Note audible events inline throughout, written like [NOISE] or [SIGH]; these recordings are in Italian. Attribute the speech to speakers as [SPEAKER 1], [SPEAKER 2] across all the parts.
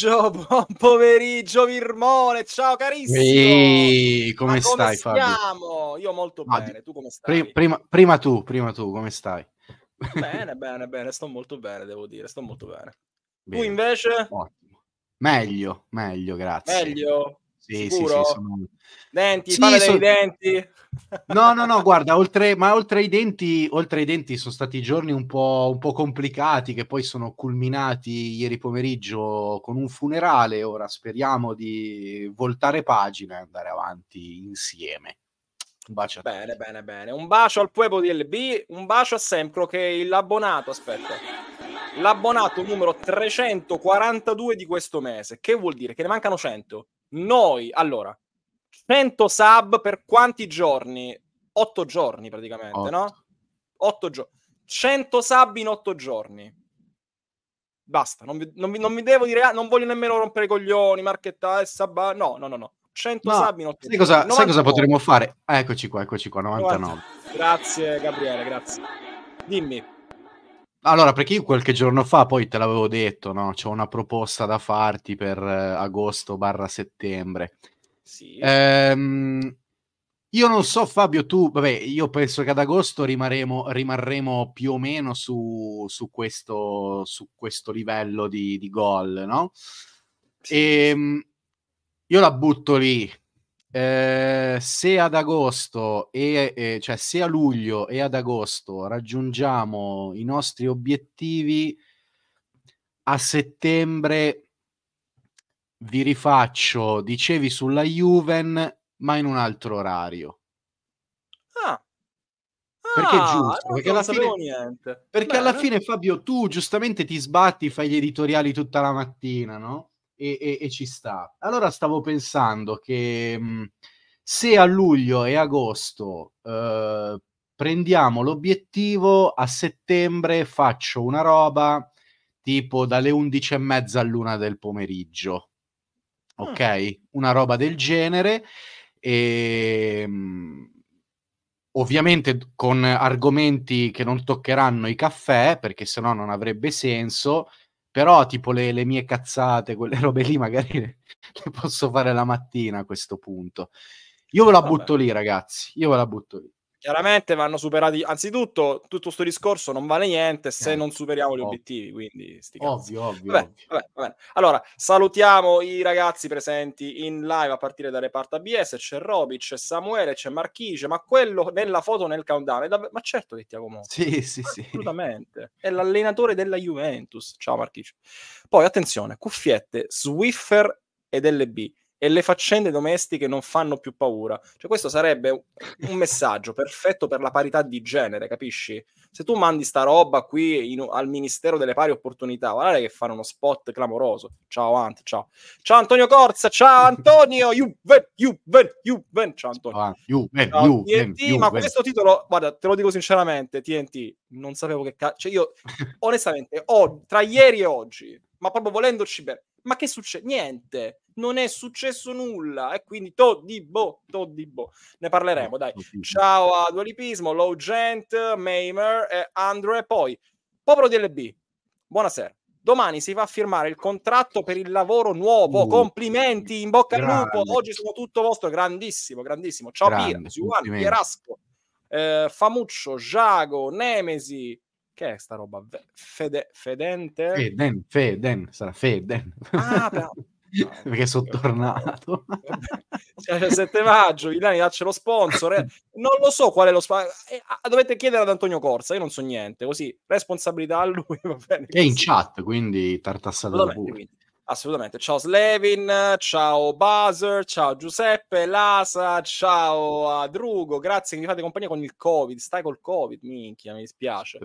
[SPEAKER 1] pomeriggio, [LAUGHS] buon pomeriggio Virmone, ciao carissimo. Ehi,
[SPEAKER 2] come, come stai siamo?
[SPEAKER 1] Fabio? Io molto Ma bene, tu come
[SPEAKER 2] stai? Prima, prima, tu, prima tu, come stai?
[SPEAKER 1] Bene, bene, bene, sto molto bene, devo dire, sto molto bene. bene. Tu invece? Ottimo.
[SPEAKER 2] Meglio, meglio, grazie. Meglio? Sì, Sicuro? sì, sì. Sono...
[SPEAKER 1] Denti, sì, sono... denti.
[SPEAKER 2] No, no, no, guarda, oltre, ma oltre ai, denti, oltre ai denti sono stati giorni un po', un po' complicati che poi sono culminati ieri pomeriggio con un funerale. Ora speriamo di voltare
[SPEAKER 1] pagina e andare avanti insieme. Un bacio Bene, bene, bene. Un bacio al Pueblo di LB, un bacio a Sempro che è l'abbonato, aspetta. L'abbonato numero 342 di questo mese. Che vuol dire? Che ne mancano 100. Noi, allora, 100 sub per quanti giorni? 8 giorni praticamente, 8. no? 8 giorni. 100 sub in 8 giorni. Basta, non mi, non, mi, non mi, devo dire, ah, non voglio nemmeno rompere i coglioni, marchetta e eh, sabba, no, no, no, no. 100 no, sub in 8 sai cosa, giorni. Sai cosa potremmo
[SPEAKER 2] fare? Eccoci qua, eccoci qua, 99. 90.
[SPEAKER 1] Grazie Gabriele, grazie. Dimmi.
[SPEAKER 2] Allora, perché io qualche giorno fa poi te l'avevo detto, no? C'è una proposta da farti per eh, agosto barra settembre. Sì. Ehm, io non so, Fabio, tu, vabbè, io penso che ad agosto rimarremo, rimarremo più o meno su, su, questo, su questo, livello di, di gol, no? Sì. E, ehm, io la butto lì, eh, se ad agosto e, e, cioè se a luglio e ad agosto raggiungiamo i nostri obiettivi a settembre vi rifaccio dicevi sulla Juven ma in un altro orario
[SPEAKER 1] ah. Ah, perché giusto perché, alla fine, perché alla fine
[SPEAKER 2] Fabio tu giustamente ti sbatti fai gli editoriali tutta la mattina no? e, e, e ci sta. Allora stavo pensando che mh, mm, se a luglio e agosto eh, prendiamo l'obiettivo, a settembre faccio una roba tipo dalle 11 e mezza all'una del pomeriggio. Ah. Ok? Mm. Una roba del genere. E, mm, ovviamente con argomenti che non toccheranno i caffè, perché sennò non avrebbe senso, però tipo le, le mie cazzate, quelle [LAUGHS] robe lì magari le, le, posso fare la mattina a questo punto. Io ve la Vabbè. butto lì ragazzi, io ve la butto lì.
[SPEAKER 1] Chiaramente vanno superati, anzitutto tutto questo discorso non vale niente se eh, non superiamo gli obiettivi, quindi sti cazzi. Ovvio, ovvio. Vabbè, vabbè, Allora, salutiamo i ragazzi presenti in live a partire dal reparto ABS, c'è Roby, c'è Samuele, c'è Marchice. ma quello nella foto nel countdown, dav- ma certo che Tiago Motta. Sì, sì, sì. Assolutamente. È l'allenatore della Juventus. Ciao Marchice. Poi, attenzione, cuffiette, Swiffer ed LB e le faccende domestiche non fanno più paura. Cioè, questo sarebbe un messaggio perfetto per la parità di genere, capisci? Se tu mandi sta roba qui in, al Ministero delle Pari Opportunità, guardate che fanno uno spot clamoroso. Ciao Ant, ciao. Ciao Antonio Corsa, ciao Antonio, Juven, Juven, Juven, ciao Antonio. Juven, ciao, Juven, TNT, Juven. ma questo titolo, guarda, te lo dico sinceramente, TNT, non sapevo che cazzo... Cioè io, [LAUGHS] onestamente, ho, tra ieri e oggi, ma proprio volendoci bene, ma che succede? Niente, non è successo nulla. E quindi di di Toddibo. Ne parleremo, dai. Ciao a Dualipismo, Low Gent, Mamer e Andre. Poi, Popolo DLB, buonasera. Domani si va a firmare il contratto per il lavoro nuovo. Uh, Complimenti, in bocca grande. al lupo. Oggi sono tutto vostro. Grandissimo, grandissimo. Ciao Grande, Pira, Giovanni, Pierasco, eh, Famuccio, Giago, Nemesi, che è sta roba? Fede, fedente?
[SPEAKER 2] Feden, Feden, sarà Feden. Ah, No, [LAUGHS] perché sono tornato
[SPEAKER 1] [LAUGHS] cioè, il 7 maggio Milani dacce lo sponsor eh. non lo so qual è lo sponsor eh, dovete chiedere ad Antonio Corsa io non so niente così responsabilità a lui [LAUGHS] va bene, è
[SPEAKER 2] in chat quindi tartassato pure quindi.
[SPEAKER 1] Assolutamente. Ciao Slevin, ciao Buzzer, ciao Giuseppe, Lasa, ciao a Drugo. Grazie che mi fate compagnia con il Covid. Stai col Covid, minchia, mi dispiace.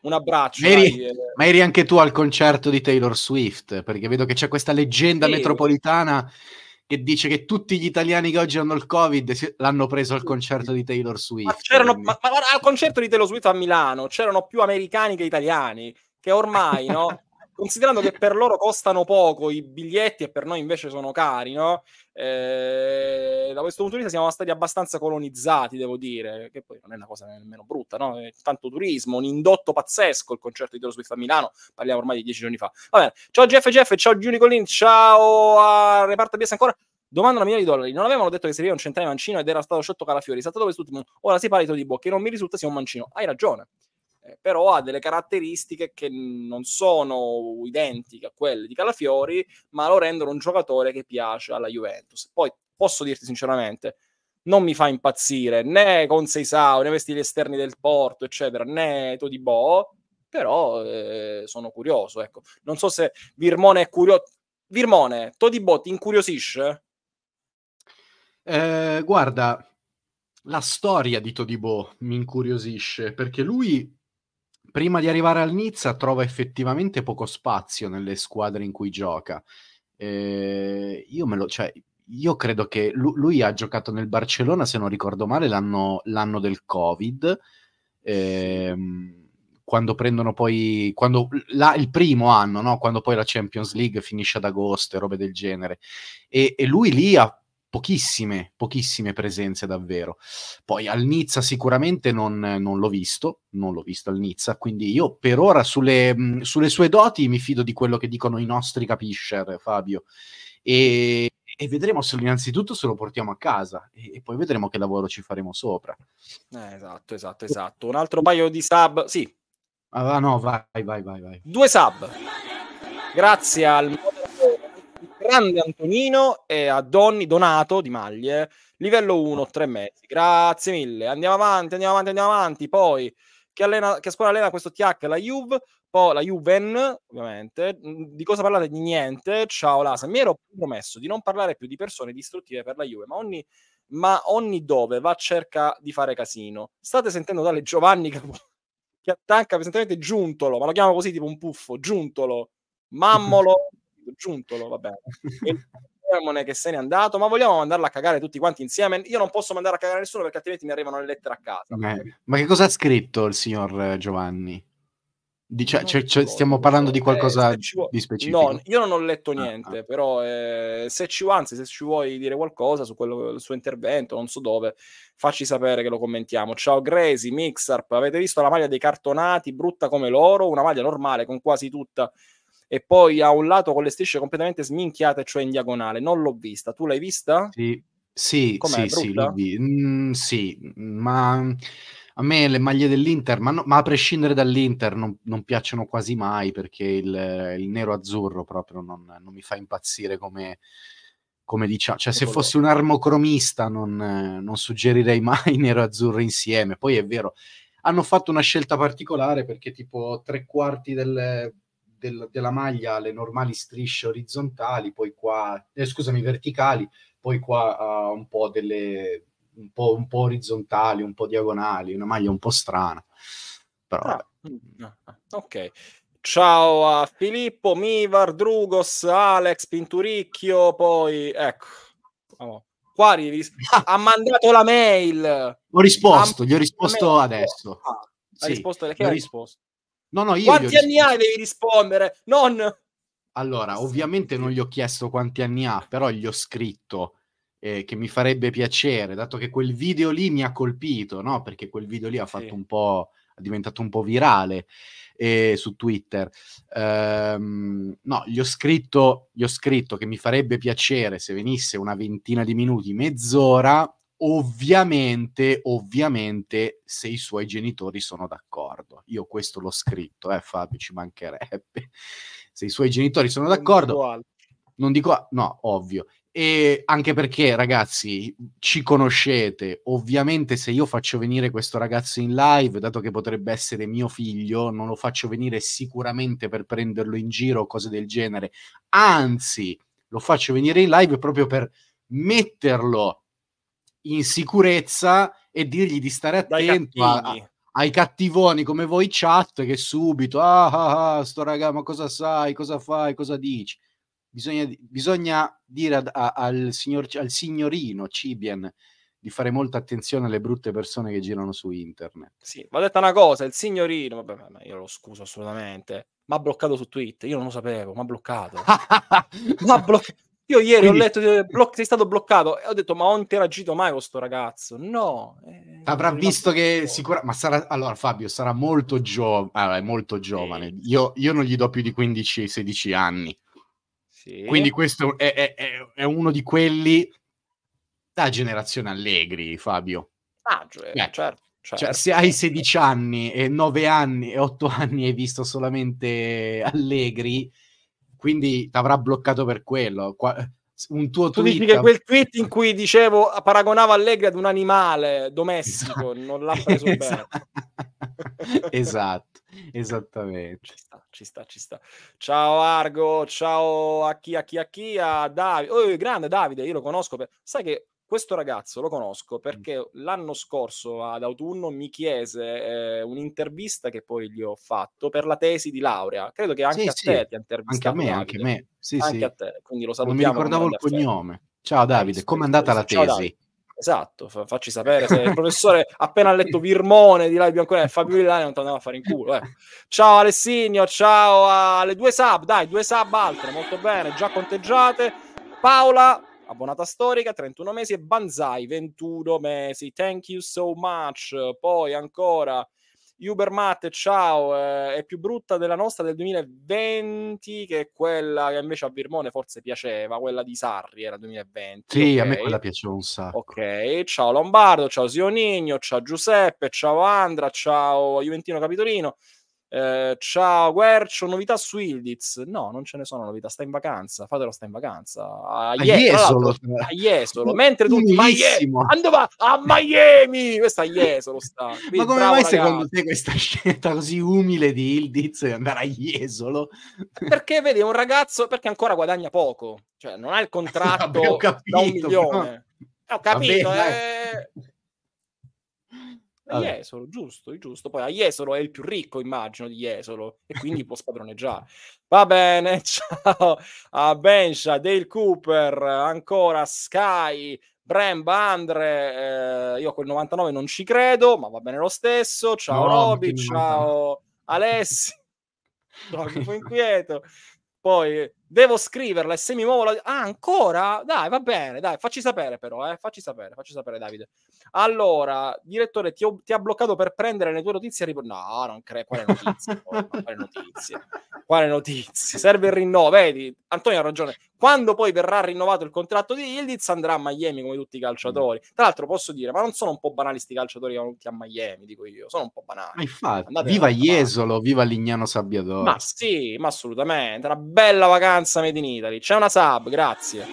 [SPEAKER 1] Un abbraccio. Ma eri, eh. ma eri anche
[SPEAKER 2] tu al concerto di Taylor Swift, perché vedo che c'è questa leggenda sì. metropolitana che dice che tutti gli italiani che oggi hanno il Covid l'hanno preso al concerto di Taylor Swift. Ma,
[SPEAKER 1] c'erano, ma, ma al concerto di Taylor Swift a Milano c'erano più americani che italiani, che ormai, no? [LAUGHS] considerando che per loro costano poco i biglietti e per noi invece sono cari, no? Eh, da questo punto di vista siamo stati abbastanza colonizzati, devo dire, che poi non è una cosa nemmeno brutta, no? È eh, tanto turismo, un indotto pazzesco il concerto di Taylor Swift a Milano, parliamo ormai di dieci giorni fa. Va ciao Jeff Jeff, ciao Giuni Collin, ciao a Reparto Bias ancora. Domanda una milione di dollari. Non avevano detto che serviva un centinaio mancino ed era stato sciotto Calafiori. Saltato quest'ultimo. Ora si parla di Todibo, che non mi risulta sia un mancino. Hai ragione eh, però ha delle caratteristiche che non sono identiche a quelle di Calafiori, ma lo rendono un giocatore che piace alla Juventus. Poi posso dirti sinceramente, non mi fa impazzire né con Seisau, né questi gli esterni del Porto, eccetera, né Todibò, però eh, sono curioso, ecco. Non so se Virmone è curioso. Virmone, Todibò ti incuriosisce?
[SPEAKER 2] Eh, guarda, la storia di Todibò mi incuriosisce perché lui prima di arrivare al Nizza trova effettivamente poco spazio nelle squadre in cui gioca. Eh, io, lo, cioè, io credo che lui, lui, ha giocato nel Barcellona, se non ricordo male, l'anno, l'anno del Covid. Eh, quando prendono poi quando, la, il primo anno, no? quando poi la Champions League finisce ad agosto e robe del genere. E, e lui lì ha pochissime, pochissime presenze davvero. Poi al Nizza sicuramente non, non, l'ho visto, non l'ho visto al Nizza, quindi io per ora sulle, sulle, sue doti mi fido di quello che dicono i nostri capisher, Fabio, e, e vedremo se innanzitutto se lo portiamo a casa e, e, poi vedremo che lavoro ci faremo sopra.
[SPEAKER 1] Eh, esatto, esatto, esatto. Un altro paio di sub, sì.
[SPEAKER 2] Ah no, vai, vai, vai, vai.
[SPEAKER 1] Due sub. Grazie al grande Antonino e a Donny Donato di Maglie, eh, livello 1, 3 ah. mesi. Grazie mille. Andiamo avanti, andiamo avanti, andiamo avanti. Poi, che, allena, che scuola allena questo TH? La Juve, poi la Juven, ovviamente. Di cosa parlate? Di niente. Ciao Lasa, mi ero promesso di non parlare più di persone distruttive per la Juve, ma ogni ma ogni dove va cerca di fare casino. State sentendo tale Giovanni che, che attacca pesantemente Giuntolo, ma lo chiamo così tipo un puffo, Giuntolo, [LAUGHS] Mammolo, Giuntolo, va bene. Sermone che se n'è andato, ma vogliamo mandarla a cagare tutti quanti insieme? Io non posso mandare a cagare nessuno perché altrimenti mi arrivano le lettere a casa.
[SPEAKER 2] Beh, ma che cosa ha scritto il signor eh, Giovanni? Dici- c- c- stiamo parlando di qualcosa eh, vuoi... di specifico? No,
[SPEAKER 1] io non ho letto ah, niente, ah, ah. però eh, se ci vuoi, anzi, se ci vuoi dire qualcosa su quello, il suo intervento, non so dove, facci sapere che lo commentiamo. Ciao Gresi, Mixarp, avete visto la maglia dei cartonati, brutta come loro, una maglia normale con quasi tutta e poi a un lato con le strisce completamente sminchiate, cioè in diagonale. Non l'ho vista. Tu l'hai vista?
[SPEAKER 2] Sì, sì, Com'è, sì, sì, mm, sì, ma a me le maglie dell'Inter, ma, no, ma a prescindere dall'Inter, non, non, piacciono quasi mai perché il, il nero-azzurro proprio non, non, mi fa impazzire come, come diciamo. Cioè, se fossi un armocromista non, non suggerirei [LAUGHS] mai nero-azzurro insieme. Poi è vero, hanno fatto una scelta particolare perché tipo tre quarti del, del, della maglia le normali strisce orizzontali, poi qua, eh, scusami, verticali, poi qua uh, un po' delle un po', un po', orizzontali, un po' diagonali, una maglia un po' strana.
[SPEAKER 1] Però, ah, mm, ah, ah ok. Ciao a Filippo, Mivar, Drugos, Alex, Pinturicchio, poi ecco. Oh. Qua ris- [LAUGHS] ha mandato la mail. Ho risposto, ha, gli ho risposto adesso. Ah, sì, risposto, ho risposto? No, no, io Quanti anni hai devi rispondere? Non...
[SPEAKER 2] Allora, ovviamente non gli ho chiesto quanti anni ha, però gli ho scritto eh, che mi farebbe piacere, dato che quel video lì mi ha colpito, no? Perché quel video lì ha fatto sì. un po' è diventato un po' virale eh, su Twitter. Ehm, no, gli ho, scritto, gli ho scritto che mi farebbe piacere se venisse una ventina di minuti, mezz'ora, ovviamente, ovviamente, se i suoi genitori sono d'accordo. Io questo l'ho scritto, eh Fabio, ci mancherebbe. [LAUGHS] Se i suoi genitori sono d'accordo... Non dico, non dico no, ovvio. E anche perché, ragazzi, ci conoscete. Ovviamente, se io faccio venire questo ragazzo in live, dato che potrebbe essere mio figlio, non lo faccio venire sicuramente per prenderlo in giro o cose del genere. Anzi, lo faccio venire in live proprio per metterlo in sicurezza e dirgli di stare attento a, ai cattivoni come voi chat che subito, ah, ah, ah sto raga, ma cosa sai, cosa fai, cosa dici? Bisogna, bisogna dire a, a, al, signor, al signorino Cibien di fare molta attenzione alle brutte persone che girano su internet. Sì,
[SPEAKER 1] ma ho detto una cosa, il signorino, vabbè, io lo scuso assolutamente, ma ha bloccato su Twitter, io non lo sapevo, ma ha bloccato. [LAUGHS] ma ha bloccato io ieri Quindi... ho letto che bloc- sei stato bloccato e ho detto ma ho interagito mai con sto ragazzo? No. Eh, Avrà visto
[SPEAKER 2] che sicuramente... Ma sarà... Allora Fabio sarà molto, ah, giovane. allora, molto giovane. Sì. Io, io, non gli do più di 15-16 anni.
[SPEAKER 3] Sì. Quindi
[SPEAKER 2] questo è, è, è, uno di quelli da generazione Allegri, Fabio. Ah, gi- eh. certo. Cioè, certo. Cioè, se hai 16 anni e 9 anni e 8 anni e hai visto solamente Allegri, quindi ti avrà bloccato per quello. Qua- un tuo tu tweet. Dici che quel
[SPEAKER 1] tweet in cui dicevo paragonava Allegri ad un animale domestico, esatto. non l'ha preso esatto. bene. [LAUGHS] esatto, esattamente. Ci sta, ci sta, ci sta. Ciao Argo, ciao a chi, a chi, a chi, a Davide. Oh, grande Davide, io lo conosco. Per... Sai che questo ragazzo lo conosco perché l'anno scorso ad autunno mi chiese eh, un'intervista che poi gli ho fatto per la tesi di laurea. Credo che anche sì, a sì. te ti ha intervistato. Anche a me, Davide. anche
[SPEAKER 2] a me. Sì, anche sì. a te.
[SPEAKER 1] Quindi lo salutiamo. Non mi ricordavo il cognome.
[SPEAKER 2] Affetto. Ciao eh, Davide, com'è andata la tesi? Davide.
[SPEAKER 1] Esatto, fa- facci sapere se il professore [LAUGHS] appena ha letto Virmone di Lai Bianconeri, Fabio di Villani non ti andava a fare in culo. Eh. Ciao Alessigno, ciao alle due sub, dai, due sub altre, molto bene, già conteggiate. Paola abbonata storica, 31 mesi, e Banzai, 21 mesi. Thank you so much. Poi ancora... Uber ciao, eh, è più brutta della nostra del 2020, che quella che invece a Birmone forse piaceva, quella di Sarri era 2020. Sì, okay. a me quella
[SPEAKER 2] piaceva un sacco.
[SPEAKER 1] Ok, ciao Lombardo, ciao Zio Nigno, ciao Giuseppe, ciao Andra, ciao Juventino Capitolino eh, ciao Guercio, novità su Ildiz. No, non ce ne sono novità, sta in vacanza, fatelo sta in vacanza. A, a Jesolo. A Jesolo, mentre tutti andava a Miami, questa a Jesolo sta. Quindi, Ma come bravo, mai ragazzi. secondo te questa scelta così umile di Ildiz è andare a Jesolo? perché vedi, è un ragazzo, perché ancora guadagna poco, cioè non ha il [LAUGHS] contratto Vabbè, capito, da un milione. Però... Ho capito, Vabbè, eh... A allora. Jesolo, giusto, giusto. Poi a Jesolo è il più ricco, immagino, di Jesolo, e quindi può spadroneggiare. Va bene, [LAUGHS] ciao a Bensha, Dale Cooper, ancora Sky, Bram Andre. Eh, io col 99 non ci credo, ma va bene lo stesso. Ciao no, Roby, ciao Alessi. Troppo [LAUGHS] inquieto. Poi Devo scriverla e se mi muovo la... Ah, ancora? Dai, va bene, dai, facci sapere però, eh. Facci sapere, facci sapere Davide. Allora, direttore, ti, ho, ti ha bloccato per prendere le tue notizie rip... No, non credo, quale notizie? quale notizie? Quale notizie? Serve il rinnovo, vedi? Antonio ha ragione. Quando poi verrà rinnovato il contratto di Ildiz andrà a Miami come tutti i calciatori. Mm. Tra l'altro posso dire, ma non sono un po' banali sti calciatori che vanno tutti a Miami, dico io. Sono un po' banali. Ma infatti, Andate viva
[SPEAKER 2] Iesolo, viva Lignano Sabbiadoro. Ma
[SPEAKER 1] sì, ma assolutamente. Una bella vacanza fragranza made in Italy. C'è una sub, grazie.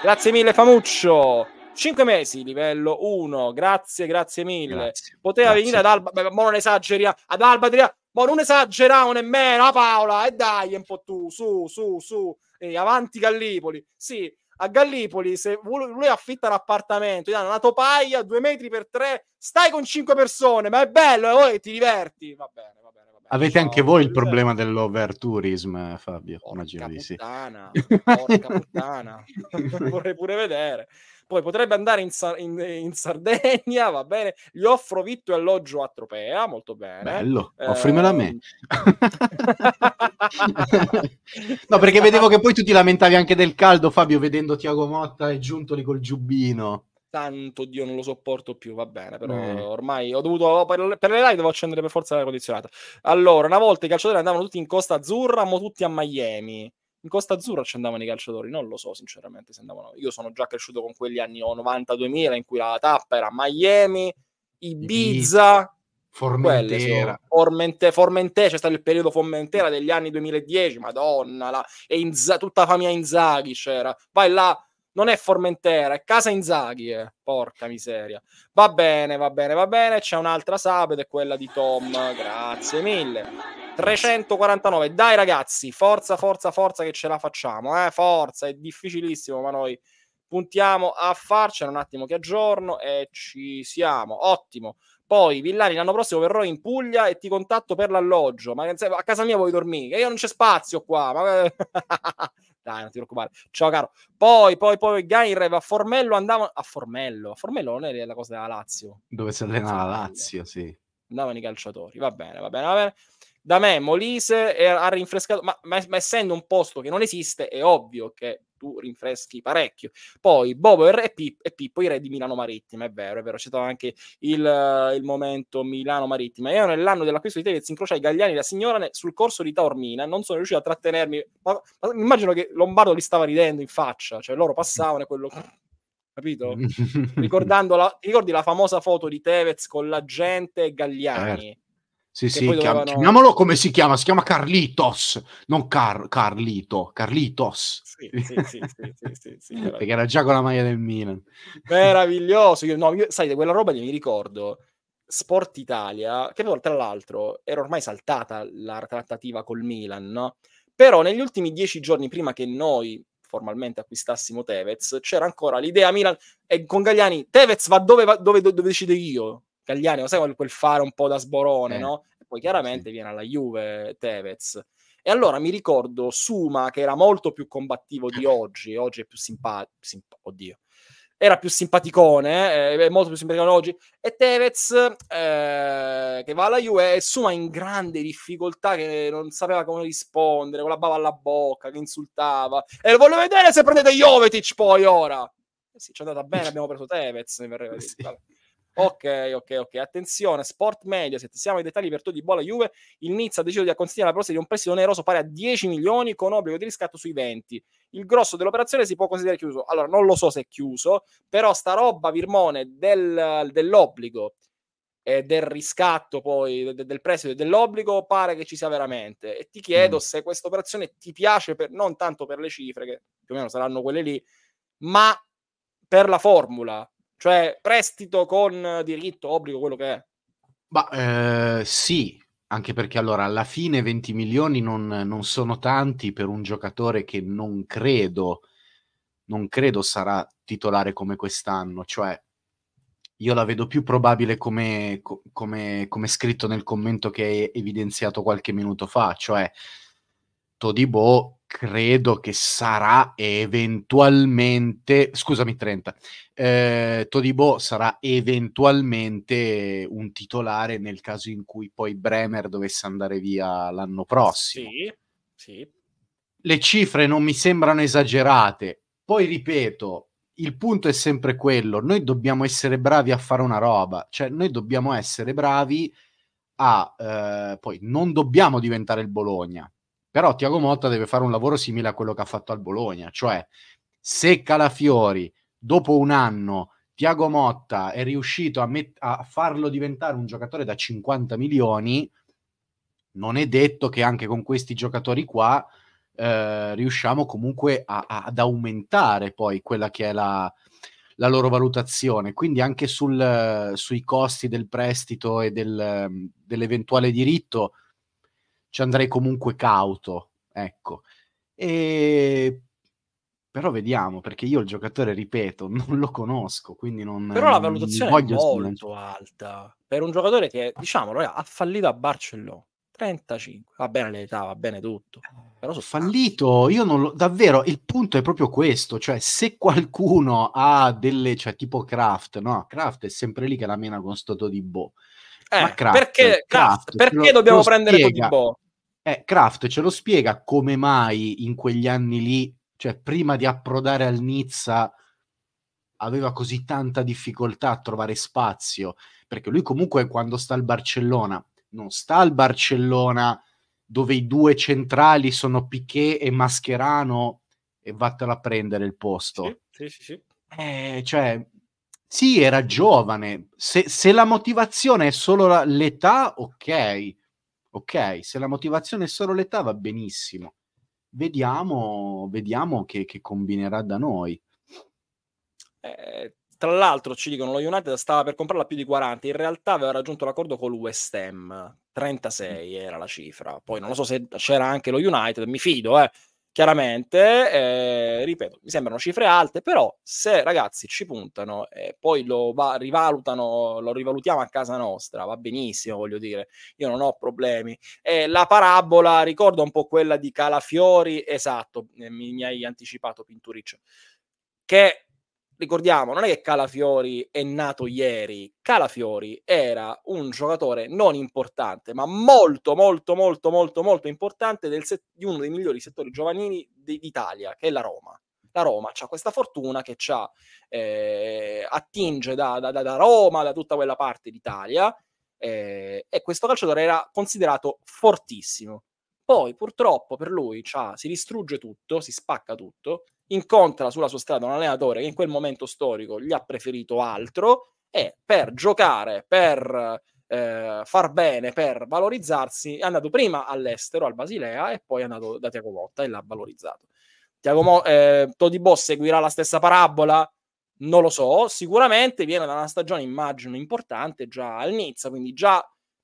[SPEAKER 1] Grazie mille Famuccio. 5 mesi, livello 1. Grazie, grazie mille. Grazie, Poteva grazie. venire ad Alba, beh, mo non esageriamo, eh. ad Alba Adria, mo non esageriamo nemmeno, eh, Paola, e dai un po' tu, su, su, su, e avanti Gallipoli. Sì, a Gallipoli, se lui affitta l'appartamento, gli danno una topaia, due metri per tre, stai con cinque persone, ma è bello, e eh, ti diverti, va bene.
[SPEAKER 2] Avete anche voi il problema dell'overtourism, Fabio? immagino di sì. Puttana,
[SPEAKER 1] [LAUGHS] porca puttana, [LAUGHS] vorrei pure vedere. Poi potrebbe andare in, Sar- in, in, Sardegna, va bene. Gli offro vitto e alloggio a Tropea, molto bene. Bello, eh... offrimelo a me.
[SPEAKER 2] [LAUGHS] no, perché vedevo che poi tu ti lamentavi anche del caldo, Fabio, vedendo Tiago Motta e Giuntoli col giubbino
[SPEAKER 1] tanto Dio non lo sopporto più, va bene, però mm. ormai ho dovuto, oh, per, le live devo accendere per forza l'aria condizionata. Allora, una volta i calciatori andavano tutti in Costa Azzurra, mo tutti a Miami. In Costa Azzurra ci andavano i calciatori, non lo so sinceramente se andavano. Io sono già cresciuto con quegli anni 90-2000 in cui la tappa era Miami, Ibiza,
[SPEAKER 2] Formentera.
[SPEAKER 1] Formente, Formentera, c'è stato il periodo Formentera degli anni 2010, madonna, la, e Inza, tutta la famiglia Inzaghi c'era. Vai là non è Formentera, è Casa Inzaghi, eh. porca miseria. Va bene, va bene, va bene, c'è un'altra sub è quella di Tom, grazie mille. 349, dai ragazzi, forza, forza, forza che ce la facciamo, eh? forza, è difficilissimo, ma noi puntiamo a farcela un attimo che aggiorno e ci siamo, ottimo. Poi Villani l'anno prossimo verrò in Puglia e ti contatto per l'alloggio. Ma a casa mia vuoi dormire? E io non c'è spazio qua. Ma... [LAUGHS] Dai, non ti preoccupare. Ciao caro. Poi, poi, poi Gainrev a Formello andavano a Formello. A Formello non è la cosa della Lazio.
[SPEAKER 2] Dove si allena la Lazio, sì.
[SPEAKER 1] Andavano i calciatori. Va bene, va bene, va bene da me Molise ha rinfrescato, ma, ma, ma, essendo un posto che non esiste, è ovvio che tu rinfreschi parecchio. Poi Bobo e, Re, Pip, e Pippo, i re di Milano Marittima, è vero, è vero, c'è stato anche il, il momento Milano Marittima. Io nell'anno dell'acquisto di Tevez incrociai Gagliani e la signora sul corso di Taormina, non sono riuscito a trattenermi, ma, ma immagino che Lombardo li stava ridendo in faccia, cioè loro passavano e quello [LAUGHS] capito? [LAUGHS] Ricordando la, ricordi la famosa foto di Tevez con la gente e Gagliani. Eh.
[SPEAKER 2] Sì, sì, dovevano... chiamiamolo come si chiama, si chiama Carlitos, non Car- Carlito, Carlitos. Sì, sì,
[SPEAKER 1] sì, sì [LAUGHS] Perché
[SPEAKER 2] era già con la maglia del Milan.
[SPEAKER 1] Meraviglioso, io, no, io, sai, di quella roba mi ricordo Sport Italia, che tra l'altro era ormai saltata la trattativa col Milan, no? Però negli ultimi dieci giorni prima che noi formalmente acquistassimo Tevez, c'era ancora l'idea Milan e con Gagliani, Tevez va dove, va, dove, dove decido io, Cagliari, lo sai quel, fare un po' da sborone, eh. no? E poi chiaramente sì. viene alla Juve Tevez. E allora mi ricordo Suma, che era molto più combattivo di [LAUGHS] oggi, oggi è più simpatico, simpa- oddio, era più simpaticone, eh, è molto più simpaticone oggi, e Tevez eh, che va alla Juve e Suma in grande difficoltà che non sapeva come rispondere, con la bava alla bocca, che insultava, e lo voglio vedere se prendete Jovetic poi ora! Eh sì, ci è andata bene, abbiamo preso Tevez, mi verrebbe [LAUGHS] sì. Ok, ok, ok. Attenzione, Sport Mediaset. Siamo ai dettagli per tutti di Bola Juve. Il Nizza ha deciso di acconsigliare la prossima di un prestito oneroso pari a 10 milioni con obbligo di riscatto sui 20. Il grosso dell'operazione si può considerare chiuso. Allora, non lo so se è chiuso, però sta roba, Virmone, del, dell'obbligo e del riscatto poi del prestito e dell'obbligo pare che ci sia veramente e ti chiedo mm. se questa operazione ti piace per, non tanto per le cifre che più o meno saranno quelle lì ma per la formula cioè prestito con diritto, obbligo, quello che è.
[SPEAKER 2] Ma eh, sì, anche perché allora alla fine 20 milioni non, non sono tanti per un giocatore che non credo, non credo sarà titolare come quest'anno, cioè io la vedo più probabile come, come, come, scritto nel commento che hai evidenziato qualche minuto fa, cioè Todibo credo che sarà eventualmente, scusami 30, eh, Todibo sarà eventualmente un titolare nel caso in cui poi Bremer dovesse andare via l'anno prossimo.
[SPEAKER 1] Sì, sì.
[SPEAKER 2] Le cifre non mi sembrano esagerate, poi ripeto, il punto è sempre quello, noi dobbiamo essere bravi a fare una roba, cioè noi dobbiamo essere bravi a, eh, poi non dobbiamo diventare il Bologna, però Tiago Motta deve fare un lavoro simile a quello che ha fatto al Bologna, cioè se Calafiori dopo un anno Tiago Motta è riuscito a, met- a farlo diventare un giocatore da 50 milioni, non è detto che anche con questi giocatori qua eh, riusciamo comunque a, a, ad aumentare poi quella che è la, la loro valutazione. Quindi anche sul, sui costi del prestito e del, dell'eventuale diritto ci andrei comunque cauto, ecco. E... Però vediamo, perché io il giocatore, ripeto, [LAUGHS] non lo conosco, quindi non... Però la valutazione è molto sviluppo.
[SPEAKER 1] alta per un giocatore che, diciamolo, eh, ha fallito a Barcellona. 35, va bene l'età, va bene tutto. Però sono fallito,
[SPEAKER 2] io non lo, davvero, il punto è proprio questo, cioè se qualcuno ha delle, cioè tipo Kraft, no, Kraft è sempre lì che la mena con sto Todibo.
[SPEAKER 1] Eh, Kraft, perché, Kraft, Kraft, perché lo, dobbiamo lo prendere spiega, Todibo?
[SPEAKER 2] Eh, Kraft ce lo spiega come mai in quegli anni lì, cioè prima di approdare al Nizza, aveva così tanta difficoltà a trovare spazio, perché lui comunque quando sta al Barcellona, non sta al Barcellona dove i due centrali sono Piquet e Mascherano e vattela a prendere il posto. Sì, sì, sì. Eh, cioè, sì, era giovane. Se, se, la motivazione è solo l'età, ok. Ok, se la motivazione è solo l'età va benissimo. Vediamo, vediamo che, che combinerà da noi.
[SPEAKER 1] Eh, tra l'altro ci dicono lo United stava per comprarla più di 40, in realtà aveva raggiunto l'accordo con l'West Ham, 36 mm. era la cifra, poi non lo so se c'era anche lo United, mi fido, eh. Chiaramente, eh, ripeto, mi sembrano cifre alte, però se ragazzi ci puntano e poi lo va- rivalutano, lo rivalutiamo a casa nostra, va benissimo, voglio dire, io non ho problemi. E la parabola ricorda un po' quella di Calafiori, esatto, eh, mi, mi hai anticipato Pinturiccio, che ricordiamo, non è che Calafiori è nato ieri. Calafiori era un giocatore non importante, ma molto, molto, molto, molto, molto importante set, di uno dei migliori settori giovanili d- d'Italia, che è la Roma. La Roma ha questa fortuna che c'ha, eh, attinge da, da, da, Roma, da tutta quella parte d'Italia, eh, e questo calciatore era considerato fortissimo. Poi purtroppo per lui cioè, si distrugge tutto, si spacca tutto, incontra sulla sua strada un allenatore che in quel momento storico gli ha preferito altro e per giocare, per eh, far bene, per valorizzarsi, è andato prima all'estero, al Basilea, e poi è andato da Tiago Motta e l'ha valorizzato. Tiago Mo- eh, Todibo seguirà la stessa parabola? Non lo so, sicuramente viene da una stagione, immagino, importante già al Nizza, quindi già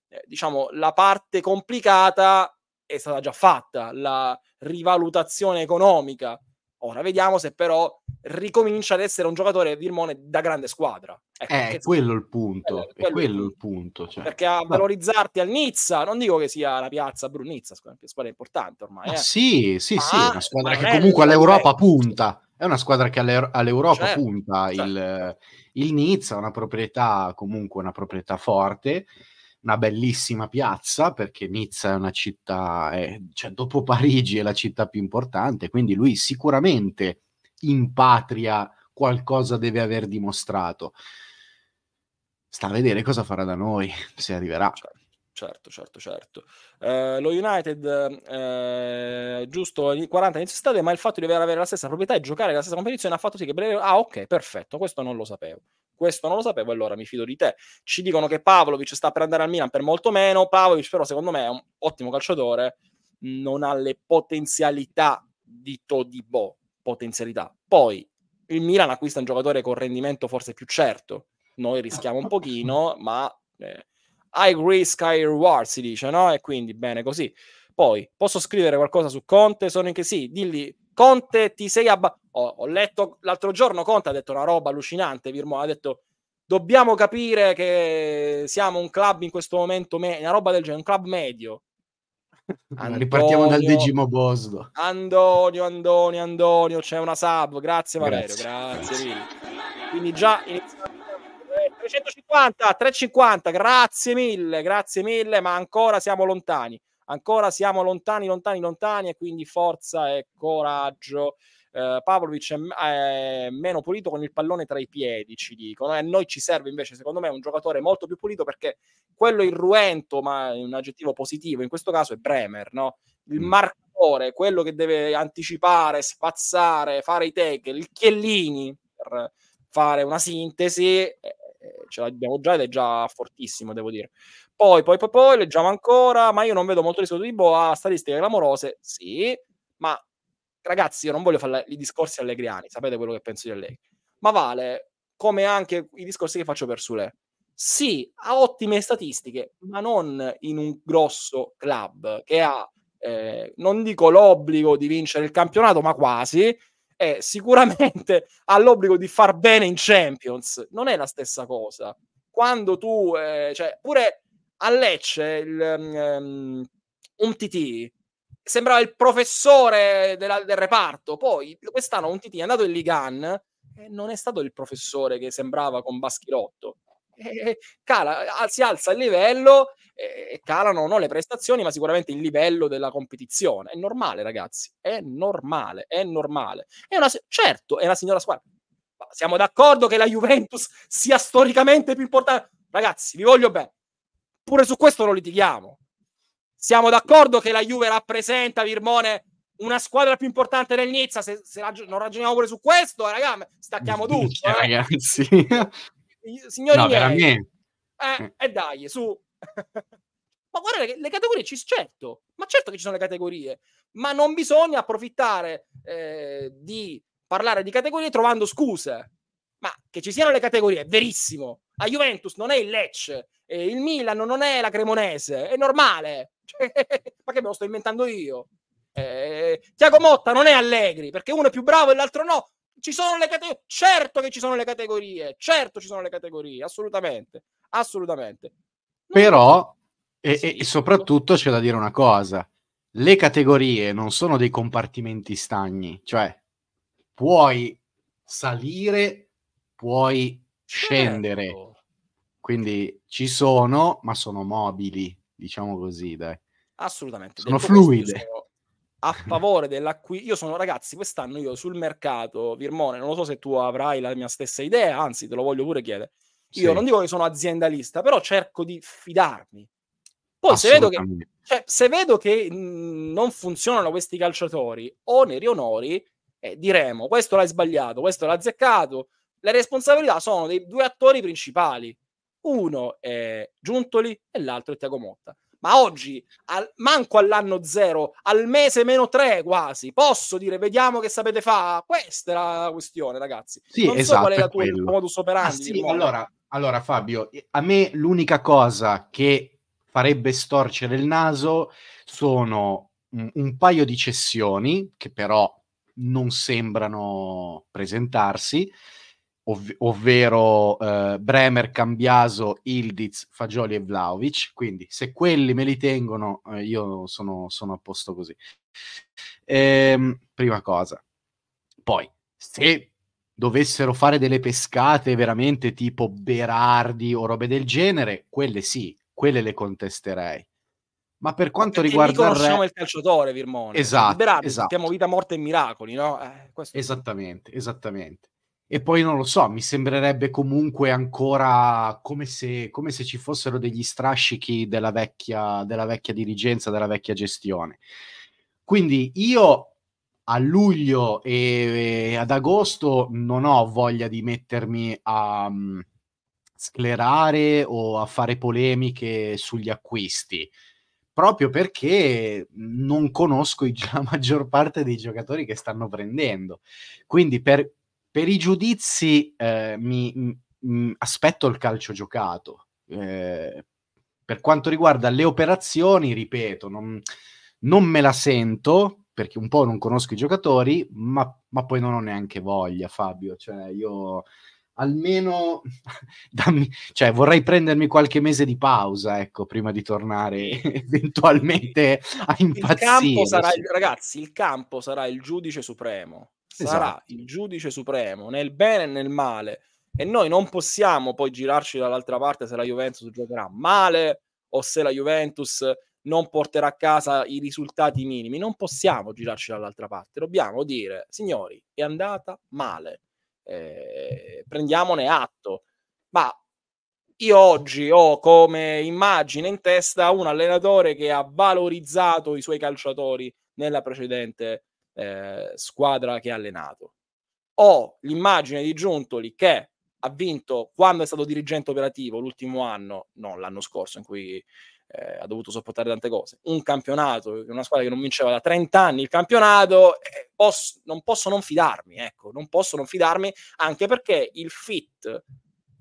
[SPEAKER 1] eh, diciamo, la parte complicata è stata già fatta la rivalutazione economica. Ora vediamo se però ricomincia ad essere un giocatore Virmone da grande squadra. Ecco, eh,
[SPEAKER 2] quello il punto, eh, è quello, quello il punto. Cioè. Perché
[SPEAKER 1] a valorizzarti al Nizza, non dico che sia la piazza Brunizza, squadra, squadra importante ormai. Eh. Sì,
[SPEAKER 2] sì, ah, sì, è una squadra che comunque all'Europa punta. È una squadra che all'Euro- all'Europa certo, punta certo. Il, il Nizza, una proprietà comunque una proprietà forte una bellissima piazza perché Nizza è una città, è, cioè dopo Parigi è la città più importante, quindi lui sicuramente in patria qualcosa deve aver dimostrato. Sta a vedere cosa farà da noi, se arriverà. Certo.
[SPEAKER 1] Certo, certo, certo. Eh, lo United, eh, giusto 40 inizio estate, ma il fatto di dover avere la stessa proprietà e giocare la stessa competizione ha fatto sì che Brero... Ah, ok, perfetto, questo non lo sapevo. Questo non lo sapevo, allora mi fido di te. Ci dicono che Pavlovic sta per andare al Milan per molto meno. Pavlovic, però, secondo me è un ottimo calciatore, non ha le potenzialità di Todibo. Potenzialità. Poi, il Milan acquista un giocatore con rendimento forse più certo. Noi rischiamo un pochino, ma... Eh, high risk, high reward, si dice, no? E quindi bene così. Poi, posso scrivere qualcosa su Conte? Sono in che sì, dilli Conte ti sei abba... Oh, ho letto l'altro giorno Conte ha detto una roba allucinante, Virmo ha detto dobbiamo capire che siamo un club in questo momento, me- una roba del genere, un club medio.
[SPEAKER 2] Antonio, [LAUGHS] Ripartiamo dal decimo Boslo.
[SPEAKER 1] Antonio, Antonio, Antonio, c'è una sub, grazie Valerio, grazie, grazie mille. Quindi già iniziamo 350, 350, grazie mille, grazie mille, ma ancora siamo lontani, ancora siamo lontani, lontani, lontani e quindi forza e coraggio. Eh, Pavlovic è, è meno pulito con il pallone tra i piedi, ci dicono. E a noi ci serve invece, secondo me, un giocatore molto più pulito perché quello irruento, ma è un aggettivo positivo, in questo caso è Bremer, no? Il mm. marcatore, quello che deve anticipare, spazzare, fare i tackle, il Chiellini, per fare una sintesi, eh, ce l'abbiamo già ed è già fortissimo, devo dire. Poi, poi, poi, poi, leggiamo ancora, ma io non vedo molto risultato di Boa, statistiche clamorose, sì, ma ragazzi, io non voglio fare i discorsi allegriani, sapete quello che penso di Allegri, ma vale come anche i discorsi che faccio per Sule. Sì, ha ottime statistiche, ma non in un grosso club che ha, eh, non dico l'obbligo di vincere il campionato, ma quasi, è sicuramente [LAUGHS] ha l'obbligo di far bene in Champions. Non è la stessa cosa. Quando tu, eh, cioè, pure a Lecce, il, um, un TT sembrava il professore della, del reparto. Poi quest'anno un TT è andato in Ligan e non è stato il professore che sembrava con Baschirotto. E, eh, eh, cala, si alza il livello eh, calano non le prestazioni, ma sicuramente il livello della competizione. È normale, ragazzi, è normale, è normale. È una, certo, è una signora squadra. Siamo d'accordo che la Juventus sia storicamente più importante. Ragazzi, vi voglio bene. Pure su questo non litighiamo. Siamo d'accordo che la Juve rappresenta, Virmone, una squadra più importante del Nizza. Se, se raggi- non ragioniamo pure su questo, raga, stacchiamo tutti. Eh,
[SPEAKER 2] ragazzi. [LAUGHS]
[SPEAKER 1] Signori no, miei, veramente. Eh, eh. dai, su, ma guarda che le categorie ci certo, ma certo che ci sono le categorie, ma non bisogna approfittare eh, di parlare di categorie trovando scuse. Ma che ci siano le categorie, è verissimo. La Juventus non è il Lecce, eh, il Milano non è la Cremonese, è normale. [LAUGHS] Cioè, ma che me lo sto inventando io? Eh, Tiago Motta non è Allegri, perché uno è più bravo e l'altro no. Ci sono le categorie, certo che ci sono le categorie, certo ci sono le categorie, assolutamente, assolutamente.
[SPEAKER 2] Però, e, e soprattutto c'è da dire una cosa, le categorie non sono dei compartimenti stagni, cioè puoi salire, puoi scendere. Certo. Quindi ci sono, ma sono mobili, diciamo così, dai.
[SPEAKER 1] Assolutamente. Sono fluide. a favore dell'acquisto. Io sono ragazzi, quest'anno io sul mercato, Virmone, non lo so se tu avrai la mia stessa idea, anzi te lo voglio pure chiedere. Io sì. non dico che sono aziendalista, però cerco di fidarmi.
[SPEAKER 3] Poi se vedo, che,
[SPEAKER 1] cioè, se vedo che, mm, non funzionano questi calciatori, oneri o onori, eh, diremo questo l'hai sbagliato, questo l'ha azzeccato. Le responsabilità sono dei due attori principali. Uno è Giuntoli e l'altro è Tiago Motta. Ma oggi, al, manco all'anno zero, al mese meno tre quasi, posso dire vediamo che sapete fare? Questa è la questione, ragazzi. Sì, non esatto, qual è esatto, la tua modus operandi. Ah, sì, allora,
[SPEAKER 2] allora Fabio, a me l'unica cosa che farebbe storcere il naso sono un, un paio di cessioni che però non sembrano presentarsi, ov- ovvero eh, Bremer, Cambiaso, Ildiz, Fagioli e Vlaovic. Quindi se quelli me li tengono, eh, io sono, sono, a posto così. Ehm, prima cosa. Poi, se dovessero fare delle pescate veramente tipo Berardi o robe del genere, quelle sì, quelle le contesterei. Ma per quanto Perché riguarda il conosciamo re... il
[SPEAKER 1] calciatore, Virmone. Cioè, esatto, Berardi, esatto. Siamo vita, morte e miracoli, no? Eh,
[SPEAKER 2] esattamente, esattamente. E poi non lo so, mi sembrerebbe comunque ancora come se, come se ci fossero degli strascichi della vecchia, della vecchia dirigenza, della vecchia gestione. Quindi io a luglio e, e ad agosto non ho voglia di mettermi a um, sclerare o a fare polemiche sugli acquisti proprio perché non conosco i, la [LAUGHS] maggior parte dei giocatori che stanno prendendo. Quindi per, per i giudizi eh, mi, mi, aspetto il calcio giocato. Eh, per quanto riguarda le operazioni, ripeto, non, non me la sento perché un po' non conosco i giocatori, ma, ma poi non ho neanche voglia, Fabio. Cioè, io almeno [LAUGHS] dammi, cioè, vorrei prendermi qualche mese di pausa, ecco, prima di tornare [LAUGHS] eventualmente a impazzire. Il sarà,
[SPEAKER 1] ragazzi, il campo sarà il giudice supremo. Esatto. Sarà il giudice supremo nel bene e nel male. E noi non possiamo poi girarci dall'altra parte se la Juventus giocherà male o se la Juventus non porterà a casa i risultati minimi. Non possiamo girarci dall'altra parte, dobbiamo dire, signori, è andata male, eh, prendiamone atto. Ma io oggi ho come immagine in testa un allenatore che ha valorizzato i suoi calciatori nella precedente eh, squadra che ha allenato. Ho l'immagine di Giuntoli che ha vinto quando è stato dirigente operativo l'ultimo anno, non l'anno scorso in cui eh, ha dovuto sopportare tante cose. Un campionato, una squadra che non vinceva da 30 anni il campionato, eh, posso, non posso non fidarmi, ecco, non posso non fidarmi, anche perché il fit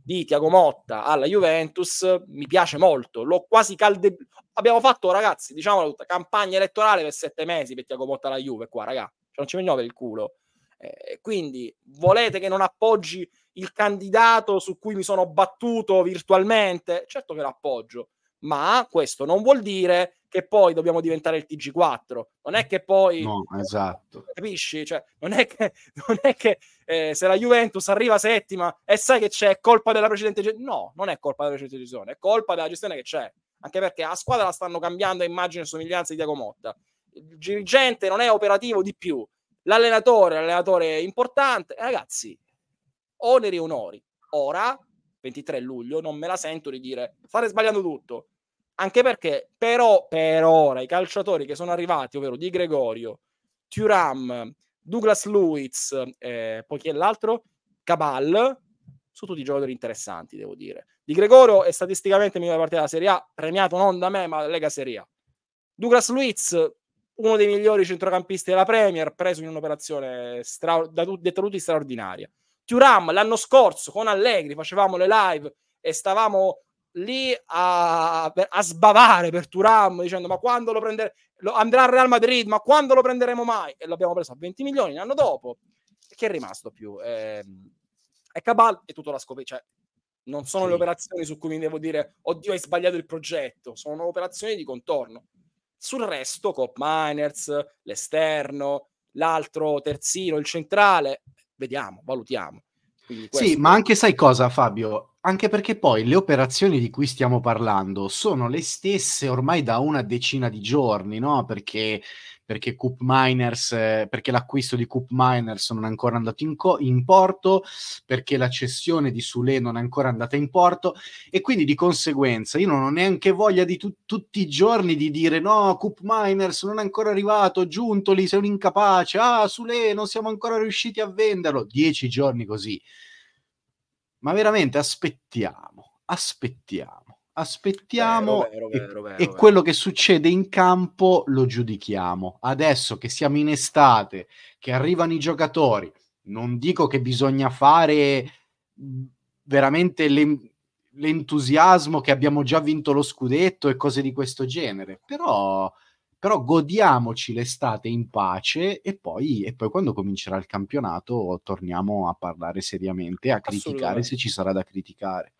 [SPEAKER 1] di Tiago Motta alla Juventus mi piace molto, l'ho quasi calde... Abbiamo fatto, ragazzi, diciamolo tutta, campagna elettorale per sette mesi per Tiago Motta alla Juve qua, raga, cioè, non ci veniamo per il culo. Eh, quindi volete che non appoggi il candidato su cui mi sono battuto virtualmente? Certo che l'appoggio, ma questo non vuol dire che poi dobbiamo diventare il TG4. Non è eh, che poi... No,
[SPEAKER 2] esatto.
[SPEAKER 1] Capisci? Cioè, non è che, [LAUGHS] non è che eh, se la Juventus arriva settima e sai che c'è colpa della precedente gestione... No, non è colpa della precedente gestione, è colpa della gestione che c'è. Anche perché a squadra la stanno cambiando immagine e somiglianza di Diago Motta. Il dirigente non è operativo di più. L'allenatore, l'allenatore è importante. Ragazzi, oneri e onori. Ora 23 luglio, non me la sento di dire fare sbagliando tutto. Anche perché, però, per ora, i calciatori che sono arrivati, ovvero Di Gregorio, Turam, Douglas Luiz, eh, poi chi è l'altro? Cabal, sono tutti giocatori interessanti, devo dire. Di Gregorio è statisticamente migliore partita della Serie A, premiato non da me, ma da Lega Serie A. Douglas Luiz, uno dei migliori centrocampisti della Premier, preso in un'operazione stra- da, detta tutti straordinaria. Turam l'anno scorso con Allegri facevamo le live e stavamo lì a, a sbavare per Turam dicendo ma quando lo prenderemo andrà al Real Madrid ma quando lo prenderemo mai e l'abbiamo preso a 20 milioni l'anno dopo che è rimasto più eh, è Cabal e tutto la scoperta cioè, non sono sì. le operazioni su cui mi devo dire oddio hai sbagliato il progetto sono operazioni di contorno sul resto Cop Miners l'esterno l'altro terzino il centrale vediamo, valutiamo. Sì,
[SPEAKER 2] ma anche sai cosa Fabio? Anche perché poi le operazioni di cui stiamo parlando sono le stesse ormai da una decina di giorni, no? Perché, perché, Coop Miners, eh, perché l'acquisto di Coop Miners non è ancora andato in, co- in porto, perché la cessione di Sule non è ancora andata in porto e quindi di conseguenza io non ho neanche voglia di tu- tutti i giorni di dire no, Coop Miners non è ancora arrivato, giunto lì, sei un incapace, ah Sule non siamo ancora riusciti a venderlo, dieci giorni così ma veramente aspettiamo, aspettiamo, aspettiamo vero, vero, vero, e, quello che succede in campo lo giudichiamo. Adesso che siamo in estate, che arrivano i giocatori, non dico che bisogna fare mhmm, veramente le, l'entusiasmo che abbiamo già vinto lo scudetto e cose di questo genere, però però godiamoci l'estate in pace e poi, e poi, quando comincerà il campionato torniamo a parlare seriamente, a criticare se ci sarà da criticare.